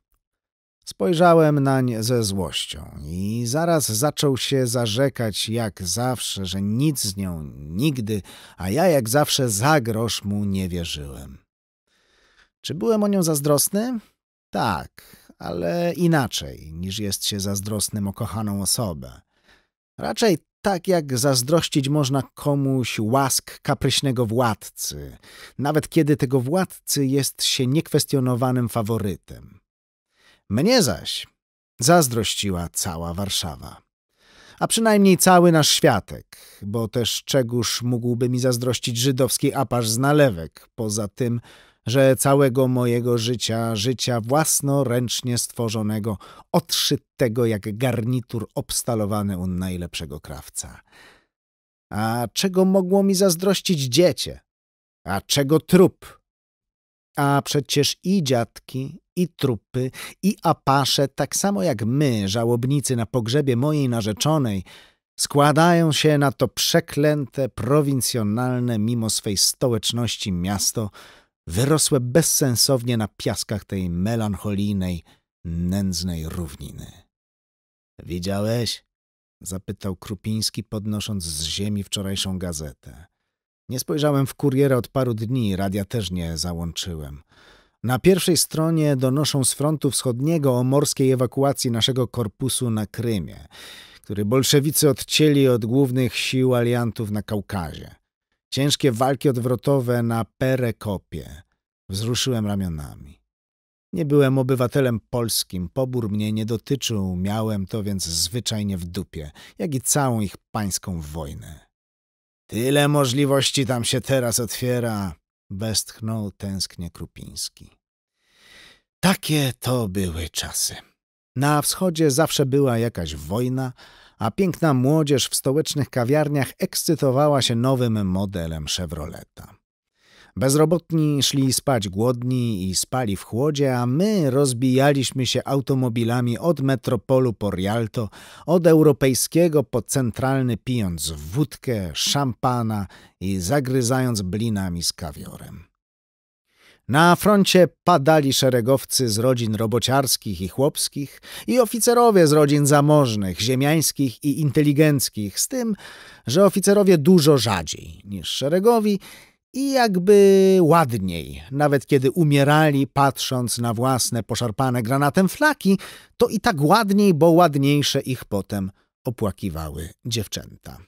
Spojrzałem nań ze złością i zaraz zaczął się zarzekać jak zawsze, że nic z nią nigdy, a ja jak zawsze za grosz mu nie wierzyłem. Czy byłem o nią zazdrosny? Tak, ale inaczej niż jest się zazdrosnym o kochaną osobę. Raczej tak jak zazdrościć można komuś łask kapryśnego władcy, nawet kiedy tego władcy jest się niekwestionowanym faworytem. Mnie zaś zazdrościła cała Warszawa. A przynajmniej cały nasz światek, bo też czegóż mógłby mi zazdrościć żydowski apasz z nalewek, poza tym że całego mojego życia, życia własnoręcznie stworzonego, odszytego jak garnitur obstalowany u najlepszego krawca. A czego mogło mi zazdrościć dziecię? A czego trup? A przecież i dziadki, i trupy, i apasze, tak samo jak my, żałobnicy na pogrzebie mojej narzeczonej, składają się na to przeklęte, prowincjonalne, mimo swej stołeczności miasto, wyrosłe bezsensownie na piaskach tej melancholijnej, nędznej równiny. Widziałeś? zapytał Krupiński, podnosząc z ziemi wczorajszą gazetę. Nie spojrzałem w kuriera od paru dni, radia też nie załączyłem. Na pierwszej stronie donoszą z frontu wschodniego o morskiej ewakuacji naszego korpusu na Krymie, który bolszewicy odcięli od głównych sił aliantów na Kaukazie. Ciężkie walki odwrotowe na perekopie. Wzruszyłem ramionami. Nie byłem obywatelem polskim, pobór mnie nie dotyczył, miałem to więc zwyczajnie w dupie, jak i całą ich pańską wojnę. Tyle możliwości tam się teraz otwiera, westchnął tęsknie Krupiński. Takie to były czasy. Na wschodzie zawsze była jakaś wojna, a piękna młodzież w stołecznych kawiarniach ekscytowała się nowym modelem Chevroleta. Bezrobotni szli spać głodni i spali w chłodzie, a my rozbijaliśmy się automobilami od metropolu po Rialto, od europejskiego po centralny pijąc wódkę, szampana i zagryzając blinami z kawiorem. Na froncie padali szeregowcy z rodzin robociarskich i chłopskich i oficerowie z rodzin zamożnych, ziemiańskich i inteligenckich, z tym, że oficerowie dużo rzadziej niż szeregowi i jakby ładniej, nawet kiedy umierali patrząc na własne poszarpane granatem flaki, to i tak ładniej, bo ładniejsze ich potem opłakiwały dziewczęta.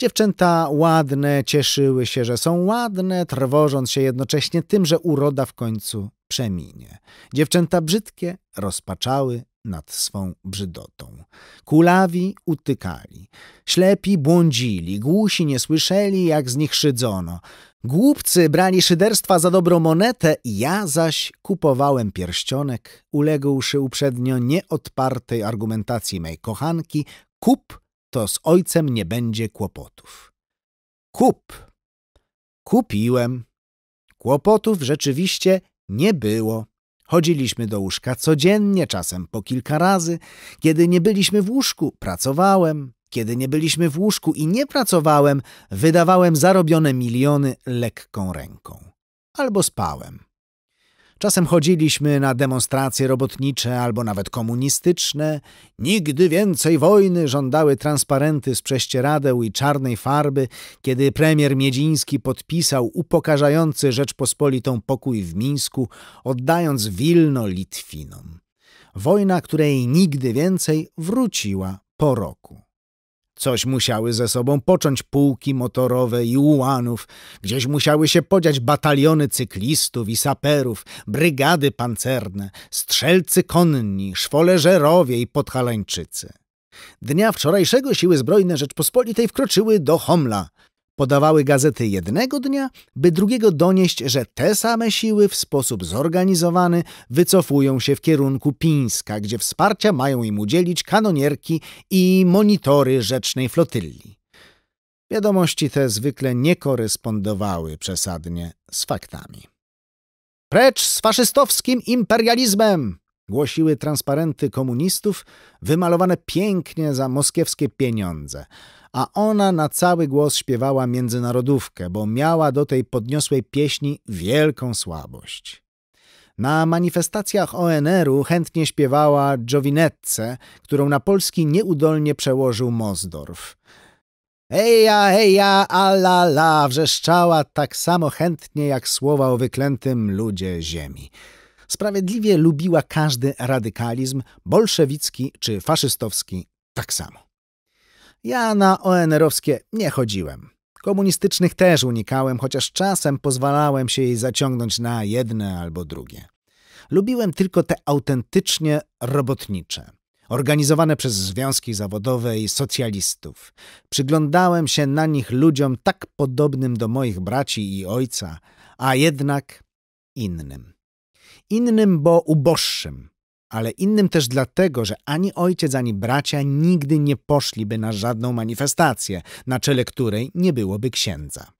Dziewczęta ładne cieszyły się, że są ładne, trwożąc się jednocześnie tym, że uroda w końcu przeminie. Dziewczęta brzydkie rozpaczały nad swą brzydotą. Kulawi utykali, ślepi błądzili, głusi nie słyszeli, jak z nich szydzono. Głupcy brali szyderstwa za dobrą monetę, ja zaś kupowałem pierścionek, uległszy uprzednio nieodpartej argumentacji mej kochanki, kup to z ojcem nie będzie kłopotów. Kup. Kupiłem. Kłopotów rzeczywiście nie było. Chodziliśmy do łóżka codziennie, czasem po kilka razy. Kiedy nie byliśmy w łóżku, pracowałem. Kiedy nie byliśmy w łóżku i nie pracowałem, wydawałem zarobione miliony lekką ręką. Albo spałem. Czasem chodziliśmy na demonstracje robotnicze albo nawet komunistyczne. Nigdy więcej wojny żądały transparenty z prześcieradeł i czarnej farby, kiedy premier Miedziński podpisał upokarzający Rzeczpospolitą pokój w Mińsku, oddając Wilno Litwinom. Wojna, której nigdy więcej wróciła po roku. Coś musiały ze sobą począć pułki motorowe i ułanów, gdzieś musiały się podziać bataliony cyklistów i saperów, brygady pancerne, strzelcy konni, szwoleżerowie i podhalańczycy. Dnia wczorajszego siły zbrojne Rzeczpospolitej wkroczyły do Homla, podawały gazety jednego dnia, by drugiego donieść, że te same siły w sposób zorganizowany wycofują się w kierunku Pińska, gdzie wsparcia mają im udzielić kanonierki i monitory rzecznej flotylli. Wiadomości te zwykle nie korespondowały przesadnie z faktami. Precz z faszystowskim imperializmem! głosiły transparenty komunistów, wymalowane pięknie za moskiewskie pieniądze – a ona na cały głos śpiewała międzynarodówkę, bo miała do tej podniosłej pieśni wielką słabość. Na manifestacjach ONR-u chętnie śpiewała Giovinetce, którą na polski nieudolnie przełożył Mosdorf. Eja, eja, a la, wrzeszczała tak samo chętnie jak słowa o wyklętym ludzie ziemi. Sprawiedliwie lubiła każdy radykalizm, bolszewicki czy faszystowski tak samo. Ja na ONR-owskie nie chodziłem. Komunistycznych też unikałem, chociaż czasem pozwalałem się jej zaciągnąć na jedne albo drugie. Lubiłem tylko te autentycznie robotnicze, organizowane przez związki zawodowe i socjalistów. Przyglądałem się na nich ludziom tak podobnym do moich braci i ojca, a jednak innym. Innym, bo uboższym, ale innym też dlatego, że ani ojciec, ani bracia nigdy nie poszliby na żadną manifestację, na czele której nie byłoby księdza.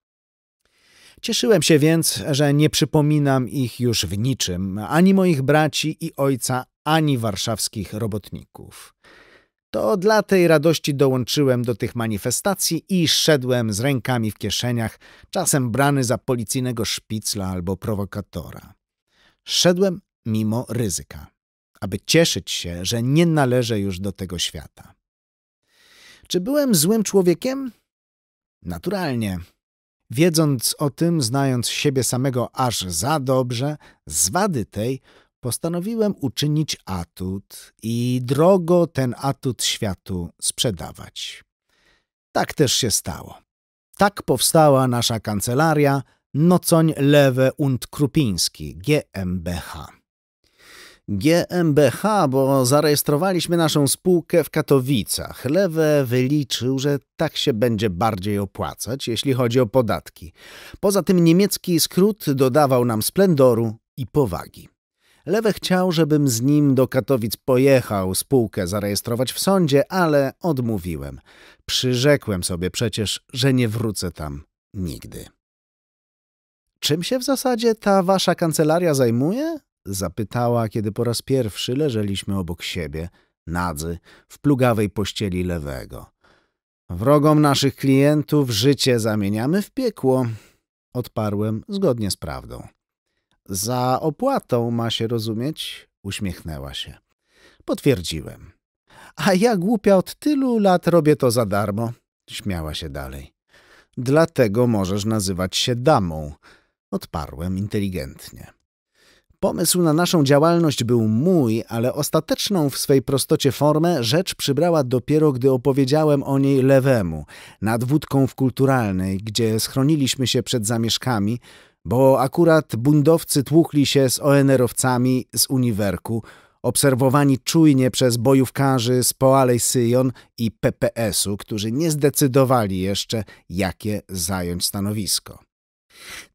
Cieszyłem się więc, że nie przypominam ich już w niczym, ani moich braci i ojca, ani warszawskich robotników. To dla tej radości dołączyłem do tych manifestacji i szedłem z rękami w kieszeniach, czasem brany za policyjnego szpicla albo prowokatora. Szedłem mimo ryzyka aby cieszyć się, że nie należę już do tego świata. Czy byłem złym człowiekiem? Naturalnie. Wiedząc o tym, znając siebie samego aż za dobrze, z wady tej postanowiłem uczynić atut i drogo ten atut światu sprzedawać. Tak też się stało. Tak powstała nasza kancelaria Nocoń Lewe und Krupiński GmbH. GmbH, bo zarejestrowaliśmy naszą spółkę w Katowicach. Lewe wyliczył, że tak się będzie bardziej opłacać, jeśli chodzi o podatki. Poza tym niemiecki skrót dodawał nam splendoru i powagi. Lewe chciał, żebym z nim do Katowic pojechał spółkę zarejestrować w sądzie, ale odmówiłem. Przyrzekłem sobie przecież, że nie wrócę tam nigdy. Czym się w zasadzie ta wasza kancelaria zajmuje? zapytała, kiedy po raz pierwszy leżeliśmy obok siebie, nadzy, w plugawej pościeli lewego. Wrogom naszych klientów życie zamieniamy w piekło, odparłem zgodnie z prawdą. Za opłatą ma się rozumieć, uśmiechnęła się. Potwierdziłem. A ja głupia od tylu lat robię to za darmo, śmiała się dalej. Dlatego możesz nazywać się damą, odparłem inteligentnie. Pomysł na naszą działalność był mój, ale ostateczną w swej prostocie formę rzecz przybrała dopiero, gdy opowiedziałem o niej lewemu, nad wódką w kulturalnej, gdzie schroniliśmy się przed zamieszkami, bo akurat bundowcy tłukli się z ONR-owcami z Uniwerku, obserwowani czujnie przez bojówkarzy z Poalej Syjon i PPS-u, którzy nie zdecydowali jeszcze, jakie zająć stanowisko.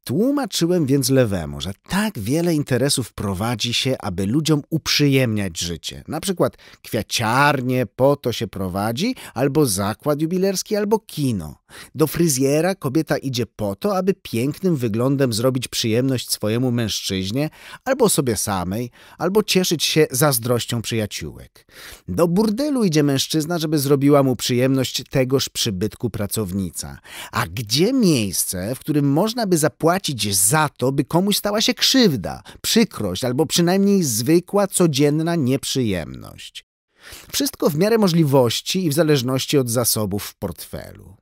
Tłumaczyłem więc lewemu, że tak wiele interesów prowadzi się, aby ludziom uprzyjemniać życie. Na przykład kwiaciarnie po to się prowadzi, albo zakład jubilerski, albo kino. Do fryzjera kobieta idzie po to, aby pięknym wyglądem zrobić przyjemność swojemu mężczyźnie, albo sobie samej, albo cieszyć się zazdrością przyjaciółek. Do burdelu idzie mężczyzna, żeby zrobiła mu przyjemność tegoż przybytku pracownica. A gdzie miejsce, w którym można by zapłacić zapłacić za to, by komuś stała się krzywda, przykrość albo przynajmniej zwykła, codzienna nieprzyjemność. Wszystko w miarę możliwości i w zależności od zasobów w portfelu.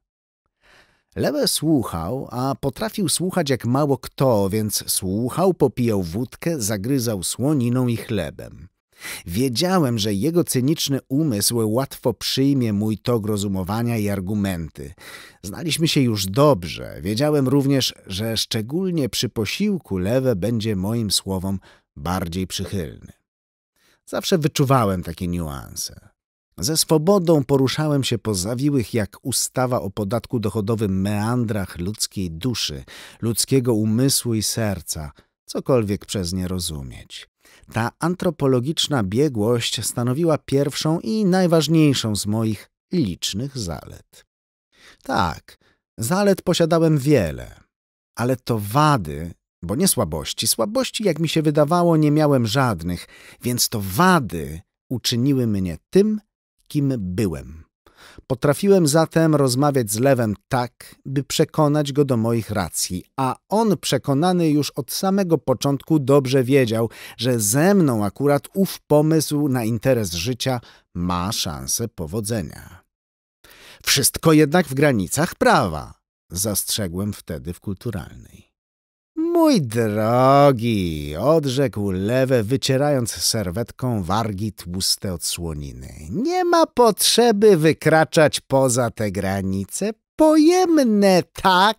Lewe słuchał, a potrafił słuchać jak mało kto, więc słuchał, popijał wódkę, zagryzał słoniną i chlebem. Wiedziałem, że jego cyniczny umysł łatwo przyjmie mój tok rozumowania i argumenty. Znaliśmy się już dobrze. Wiedziałem również, że szczególnie przy posiłku lewe będzie moim słowom bardziej przychylny. Zawsze wyczuwałem takie niuanse. Ze swobodą poruszałem się po zawiłych jak ustawa o podatku dochodowym meandrach ludzkiej duszy, ludzkiego umysłu i serca, cokolwiek przez nie rozumieć. Ta antropologiczna biegłość stanowiła pierwszą i najważniejszą z moich licznych zalet. Tak, zalet posiadałem wiele, ale to wady, bo nie słabości. Słabości, jak mi się wydawało, nie miałem żadnych, więc to wady uczyniły mnie tym, kim byłem. Potrafiłem zatem rozmawiać z Lewem tak, by przekonać go do moich racji, a on przekonany już od samego początku dobrze wiedział, że ze mną akurat ów pomysł na interes życia ma szansę powodzenia. Wszystko jednak w granicach prawa, zastrzegłem wtedy w kulturalnej. Mój drogi, odrzekł lewe, wycierając serwetką wargi tłuste od słoniny. Nie ma potrzeby wykraczać poza te granice. Pojemne tak,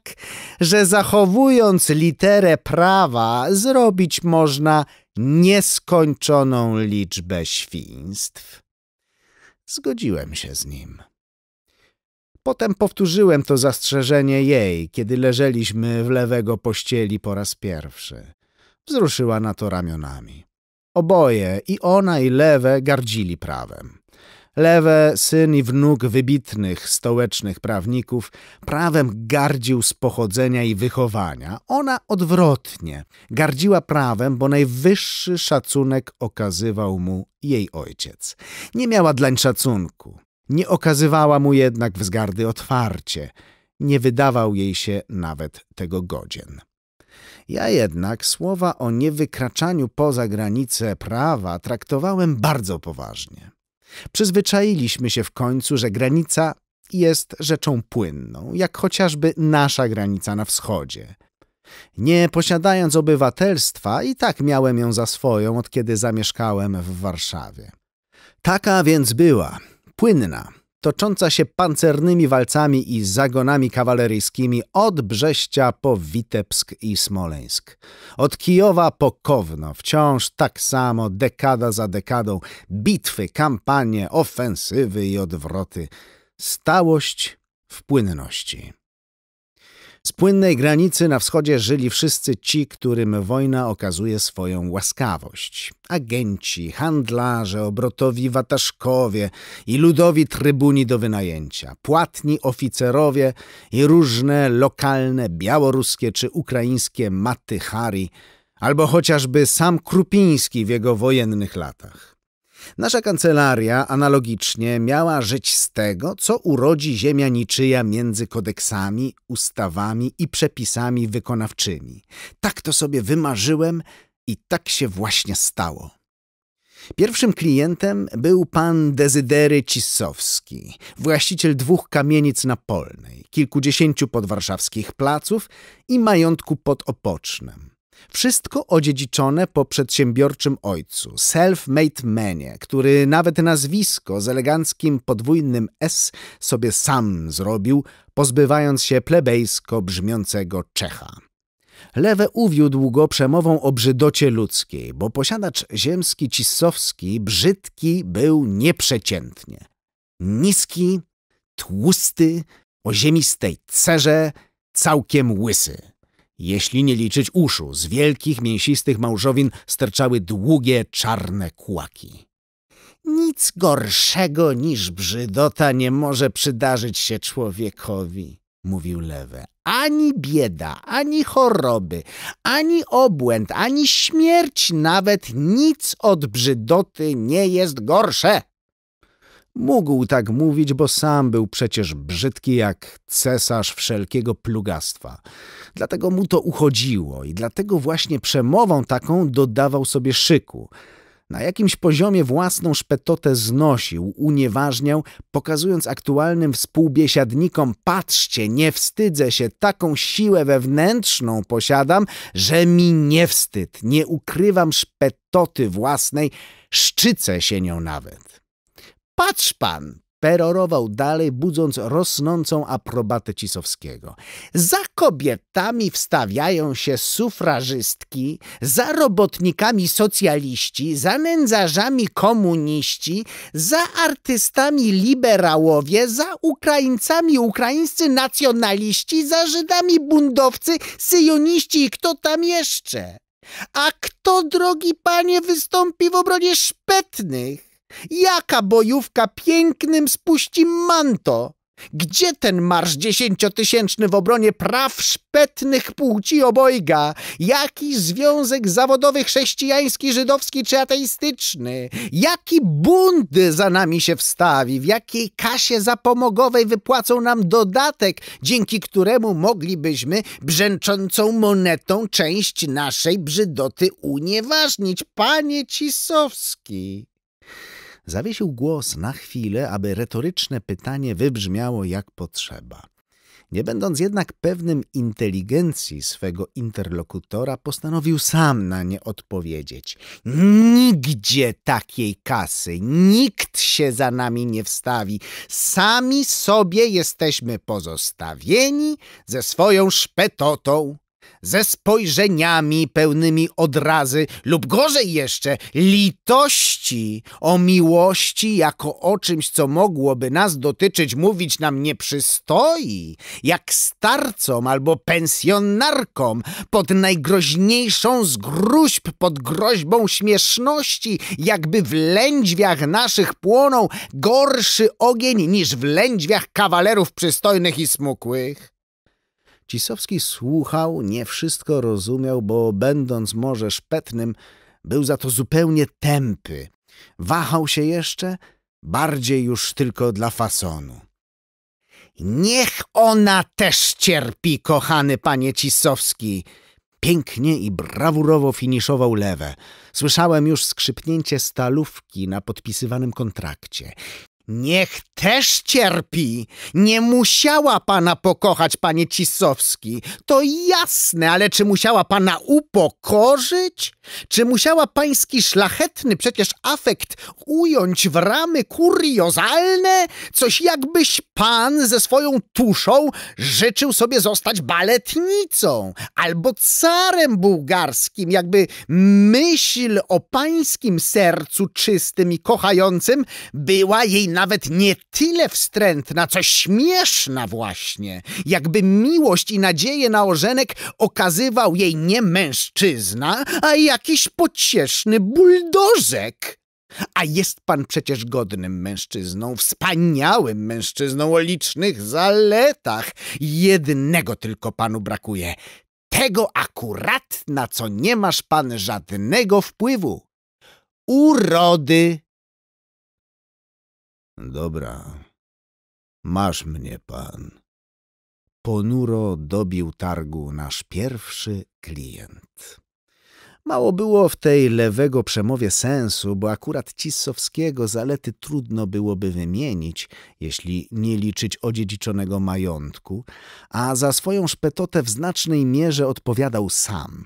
że zachowując literę prawa zrobić można nieskończoną liczbę świństw. Zgodziłem się z nim. Potem powtórzyłem to zastrzeżenie jej, kiedy leżeliśmy w lewego pościeli po raz pierwszy. Wzruszyła na to ramionami. Oboje, i ona i lewe, gardzili prawem. Lewe, syn i wnuk wybitnych stołecznych prawników, prawem gardził z pochodzenia i wychowania. Ona odwrotnie. Gardziła prawem, bo najwyższy szacunek okazywał mu jej ojciec. Nie miała dlań szacunku. Nie okazywała mu jednak wzgardy otwarcie. Nie wydawał jej się nawet tego godzien. Ja jednak słowa o niewykraczaniu poza granice prawa traktowałem bardzo poważnie. Przyzwyczailiśmy się w końcu, że granica jest rzeczą płynną, jak chociażby nasza granica na wschodzie. Nie posiadając obywatelstwa, i tak miałem ją za swoją, od kiedy zamieszkałem w Warszawie. Taka więc była płynna, tocząca się pancernymi walcami i zagonami kawaleryjskimi od Brześcia po Witebsk i Smoleńsk. Od Kijowa po Kowno, wciąż tak samo, dekada za dekadą, bitwy, kampanie, ofensywy i odwroty. Stałość w płynności. Z płynnej granicy na wschodzie żyli wszyscy ci, którym wojna okazuje swoją łaskawość. Agenci, handlarze, obrotowi wataszkowie i ludowi trybuni do wynajęcia, płatni oficerowie i różne lokalne białoruskie czy ukraińskie maty albo chociażby sam Krupiński w jego wojennych latach. Nasza kancelaria analogicznie miała żyć z tego, co urodzi ziemia niczyja między kodeksami, ustawami i przepisami wykonawczymi. Tak to sobie wymarzyłem i tak się właśnie stało. Pierwszym klientem był pan Dezydery Cisowski, właściciel dwóch kamienic na Polnej, kilkudziesięciu podwarszawskich placów i majątku pod Opocznem. Wszystko odziedziczone po przedsiębiorczym ojcu, self-made manie, który nawet nazwisko z eleganckim podwójnym S sobie sam zrobił, pozbywając się plebejsko brzmiącego Czecha. Lewe uwiódł go przemową o brzydocie ludzkiej, bo posiadacz ziemski Cisowski brzydki był nieprzeciętnie. Niski, tłusty, o ziemistej cerze, całkiem łysy. Jeśli nie liczyć uszu, z wielkich, mięsistych małżowin sterczały długie, czarne kłaki. Nic gorszego niż brzydota nie może przydarzyć się człowiekowi, mówił Lewe. Ani bieda, ani choroby, ani obłęd, ani śmierć nawet nic od brzydoty nie jest gorsze. Mógł tak mówić, bo sam był przecież brzydki jak cesarz wszelkiego plugastwa. Dlatego mu to uchodziło i dlatego właśnie przemową taką dodawał sobie szyku. Na jakimś poziomie własną szpetotę znosił, unieważniał, pokazując aktualnym współbiesiadnikom patrzcie, nie wstydzę się, taką siłę wewnętrzną posiadam, że mi nie wstyd, nie ukrywam szpetoty własnej, szczycę się nią nawet. Patrz pan, perorował dalej, budząc rosnącą aprobatę Cisowskiego. Za kobietami wstawiają się sufrażystki, za robotnikami socjaliści, za nędzarzami komuniści, za artystami liberałowie, za Ukraińcami ukraińscy nacjonaliści, za Żydami bundowcy, syjoniści i kto tam jeszcze. A kto, drogi panie, wystąpi w obronie szpetnych? Jaka bojówka pięknym spuści manto? Gdzie ten marsz dziesięciotysięczny w obronie praw szpetnych płci obojga? Jaki związek zawodowy chrześcijański, żydowski czy ateistyczny? Jaki bunt za nami się wstawi? W jakiej kasie zapomogowej wypłacą nam dodatek, dzięki któremu moglibyśmy brzęczącą monetą część naszej brzydoty unieważnić? Panie Cisowski! Zawiesił głos na chwilę, aby retoryczne pytanie wybrzmiało jak potrzeba. Nie będąc jednak pewnym inteligencji swego interlokutora, postanowił sam na nie odpowiedzieć. Nigdzie takiej kasy, nikt się za nami nie wstawi. Sami sobie jesteśmy pozostawieni ze swoją szpetotą ze spojrzeniami pełnymi odrazy lub gorzej jeszcze litości o miłości jako o czymś, co mogłoby nas dotyczyć, mówić nam nie przystoi, jak starcom albo pensjonarkom pod najgroźniejszą z gruźb, pod groźbą śmieszności, jakby w lędźwiach naszych płonął gorszy ogień niż w lędźwiach kawalerów przystojnych i smukłych. Cisowski słuchał, nie wszystko rozumiał, bo będąc może szpetnym, był za to zupełnie tępy. Wahał się jeszcze, bardziej już tylko dla fasonu. Niech ona też cierpi, kochany panie Cisowski! Pięknie i brawurowo finiszował lewe. Słyszałem już skrzypnięcie stalówki na podpisywanym kontrakcie. Niech też cierpi. Nie musiała pana pokochać, panie Cisowski. To jasne, ale czy musiała pana upokorzyć? Czy musiała pański szlachetny przecież afekt ująć w ramy kuriozalne? Coś jakbyś pan ze swoją tuszą życzył sobie zostać baletnicą albo carem bułgarskim, jakby myśl o pańskim sercu czystym i kochającym była jej nawet nie tyle wstrętna, co śmieszna właśnie, jakby miłość i nadzieję na ożenek okazywał jej nie mężczyzna, a jak jakiś pocieszny buldożek. A jest pan przecież godnym mężczyzną, wspaniałym mężczyzną o licznych zaletach. Jednego tylko panu brakuje. Tego akurat, na co nie masz pan żadnego wpływu. Urody. Dobra, masz mnie pan. Ponuro dobił targu nasz pierwszy klient. Mało było w tej lewego przemowie sensu, bo akurat Cissowskiego zalety trudno byłoby wymienić, jeśli nie liczyć odziedziczonego majątku, a za swoją szpetotę w znacznej mierze odpowiadał sam.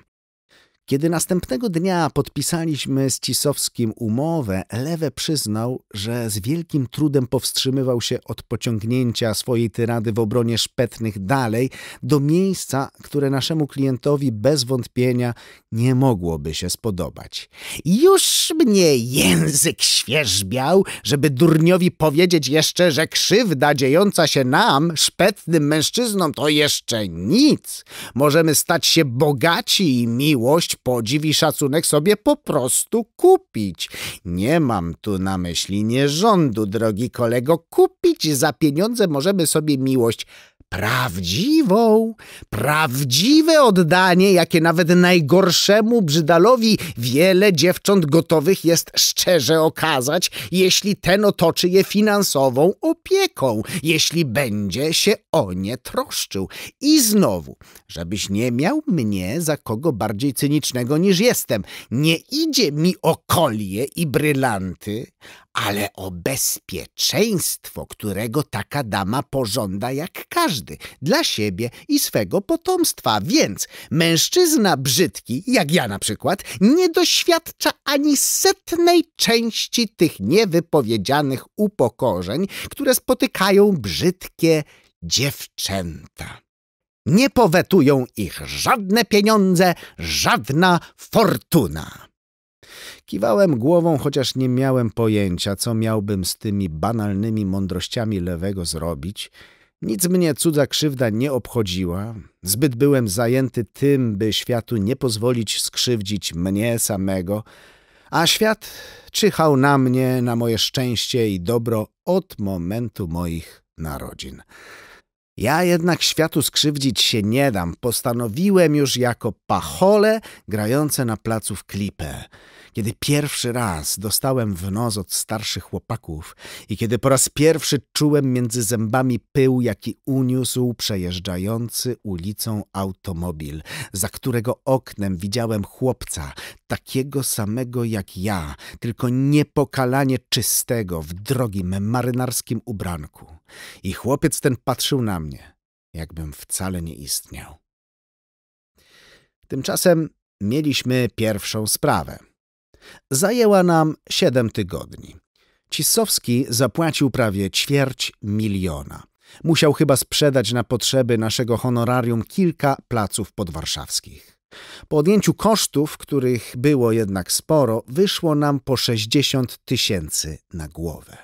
Kiedy następnego dnia podpisaliśmy z Cisowskim umowę, Lewe przyznał, że z wielkim trudem powstrzymywał się od pociągnięcia swojej tyrady w obronie szpetnych dalej do miejsca, które naszemu klientowi bez wątpienia nie mogłoby się spodobać. Już mnie język świeżbiał, żeby durniowi powiedzieć jeszcze, że krzywda dziejąca się nam, szpetnym mężczyznom, to jeszcze nic. Możemy stać się bogaci i miłość podziw i szacunek sobie po prostu kupić. Nie mam tu na myśli nierządu, drogi kolego. Kupić za pieniądze możemy sobie miłość, prawdziwą, prawdziwe oddanie, jakie nawet najgorszemu brzydalowi wiele dziewcząt gotowych jest szczerze okazać, jeśli ten otoczy je finansową opieką, jeśli będzie się o nie troszczył. I znowu, żebyś nie miał mnie za kogo bardziej cynicznego niż jestem. Nie idzie mi o kolie i brylanty, ale o bezpieczeństwo, którego taka dama pożąda jak każdy, dla siebie i swego potomstwa. Więc mężczyzna brzydki, jak ja na przykład, nie doświadcza ani setnej części tych niewypowiedzianych upokorzeń, które spotykają brzydkie dziewczęta. Nie powetują ich żadne pieniądze, żadna fortuna. Kiwałem głową, chociaż nie miałem pojęcia, co miałbym z tymi banalnymi mądrościami lewego zrobić. Nic mnie cudza krzywda nie obchodziła. Zbyt byłem zajęty tym, by światu nie pozwolić skrzywdzić mnie samego, a świat czyhał na mnie, na moje szczęście i dobro od momentu moich narodzin. Ja jednak światu skrzywdzić się nie dam. Postanowiłem już jako pachole grające na placu w klipę – kiedy pierwszy raz dostałem w nos od starszych chłopaków i kiedy po raz pierwszy czułem między zębami pył, jaki uniósł przejeżdżający ulicą automobil, za którego oknem widziałem chłopca, takiego samego jak ja, tylko niepokalanie czystego w drogim marynarskim ubranku. I chłopiec ten patrzył na mnie, jakbym wcale nie istniał. Tymczasem mieliśmy pierwszą sprawę zajęła nam 7 tygodni. Cisowski zapłacił prawie ćwierć miliona. Musiał chyba sprzedać na potrzeby naszego honorarium kilka placów podwarszawskich. Po odjęciu kosztów, których było jednak sporo, wyszło nam po 60 tysięcy na głowę.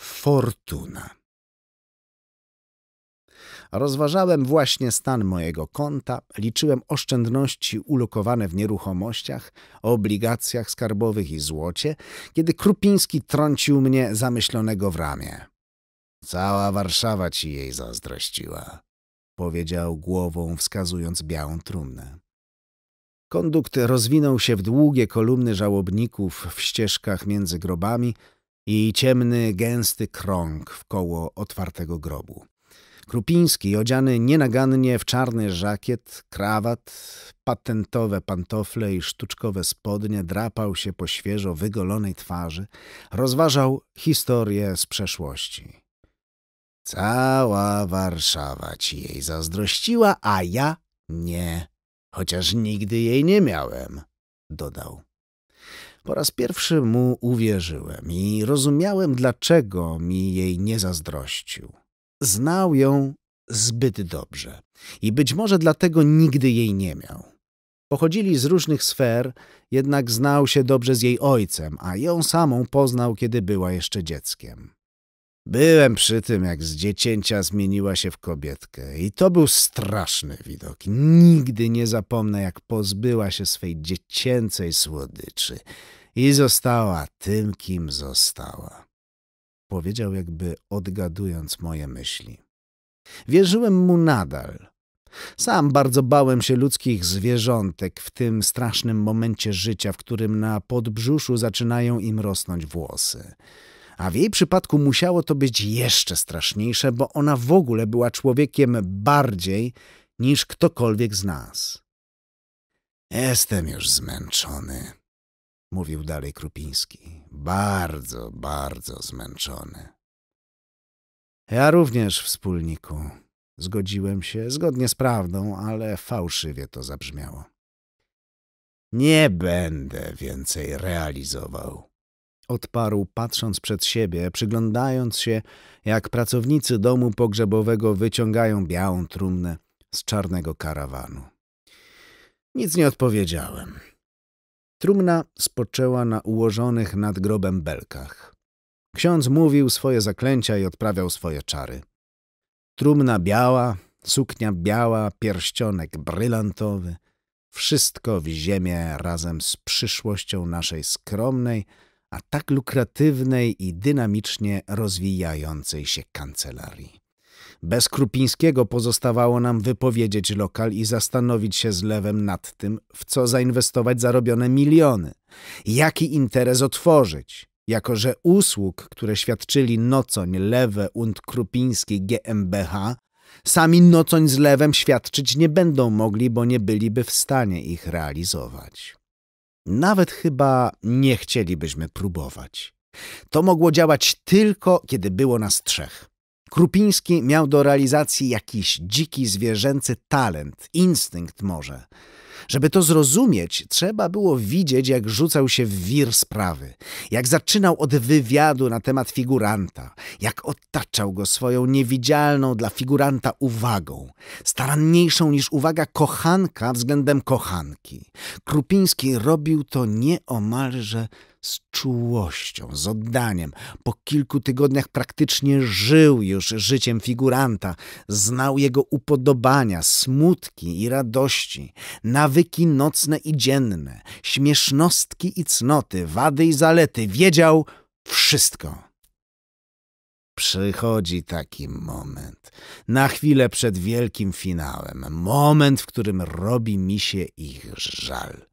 Fortuna. Rozważałem właśnie stan mojego konta, liczyłem oszczędności ulokowane w nieruchomościach, obligacjach skarbowych i złocie, kiedy Krupiński trącił mnie zamyślonego w ramię. Cała Warszawa ci jej zazdrościła, powiedział głową, wskazując białą trumnę. Kondukt rozwinął się w długie kolumny żałobników w ścieżkach między grobami i ciemny, gęsty krąg wkoło otwartego grobu. Krupiński, odziany nienagannie w czarny żakiet, krawat, patentowe pantofle i sztuczkowe spodnie, drapał się po świeżo wygolonej twarzy, rozważał historię z przeszłości. Cała Warszawa ci jej zazdrościła, a ja nie, chociaż nigdy jej nie miałem, dodał. Po raz pierwszy mu uwierzyłem i rozumiałem, dlaczego mi jej nie zazdrościł znał ją zbyt dobrze i być może dlatego nigdy jej nie miał. Pochodzili z różnych sfer, jednak znał się dobrze z jej ojcem, a ją samą poznał, kiedy była jeszcze dzieckiem. Byłem przy tym, jak z dziecięcia zmieniła się w kobietkę i to był straszny widok. Nigdy nie zapomnę, jak pozbyła się swej dziecięcej słodyczy i została tym, kim została powiedział jakby odgadując moje myśli. Wierzyłem mu nadal. Sam bardzo bałem się ludzkich zwierzątek w tym strasznym momencie życia, w którym na podbrzuszu zaczynają im rosnąć włosy. A w jej przypadku musiało to być jeszcze straszniejsze, bo ona w ogóle była człowiekiem bardziej niż ktokolwiek z nas. Jestem już zmęczony, mówił dalej Krupiński, bardzo, bardzo zmęczony. Ja również, wspólniku. Zgodziłem się, zgodnie z prawdą, ale fałszywie to zabrzmiało. Nie będę więcej realizował. Odparł, patrząc przed siebie, przyglądając się, jak pracownicy domu pogrzebowego wyciągają białą trumnę z czarnego karawanu. Nic nie odpowiedziałem. Trumna spoczęła na ułożonych nad grobem belkach. Ksiądz mówił swoje zaklęcia i odprawiał swoje czary. Trumna biała, suknia biała, pierścionek brylantowy, wszystko w ziemię razem z przyszłością naszej skromnej, a tak lukratywnej i dynamicznie rozwijającej się kancelarii. Bez Krupińskiego pozostawało nam wypowiedzieć lokal i zastanowić się z Lewem nad tym, w co zainwestować zarobione miliony. Jaki interes otworzyć? Jako, że usług, które świadczyli Nocoń, Lewe und Krupiński GmbH, sami Nocoń z Lewem świadczyć nie będą mogli, bo nie byliby w stanie ich realizować. Nawet chyba nie chcielibyśmy próbować. To mogło działać tylko, kiedy było nas trzech. Krupiński miał do realizacji jakiś dziki zwierzęcy talent, instynkt może. Żeby to zrozumieć, trzeba było widzieć, jak rzucał się w wir sprawy, jak zaczynał od wywiadu na temat figuranta, jak otaczał go swoją niewidzialną dla figuranta uwagą, staranniejszą niż uwaga kochanka względem kochanki. Krupiński robił to nieomalże z czułością, z oddaniem. Po kilku tygodniach praktycznie żył już życiem figuranta, znał jego upodobania, smutki i radości, nawyki nocne i dzienne, śmiesznostki i cnoty, wady i zalety, wiedział wszystko. Przychodzi taki moment, na chwilę przed wielkim finałem, moment, w którym robi mi się ich żal.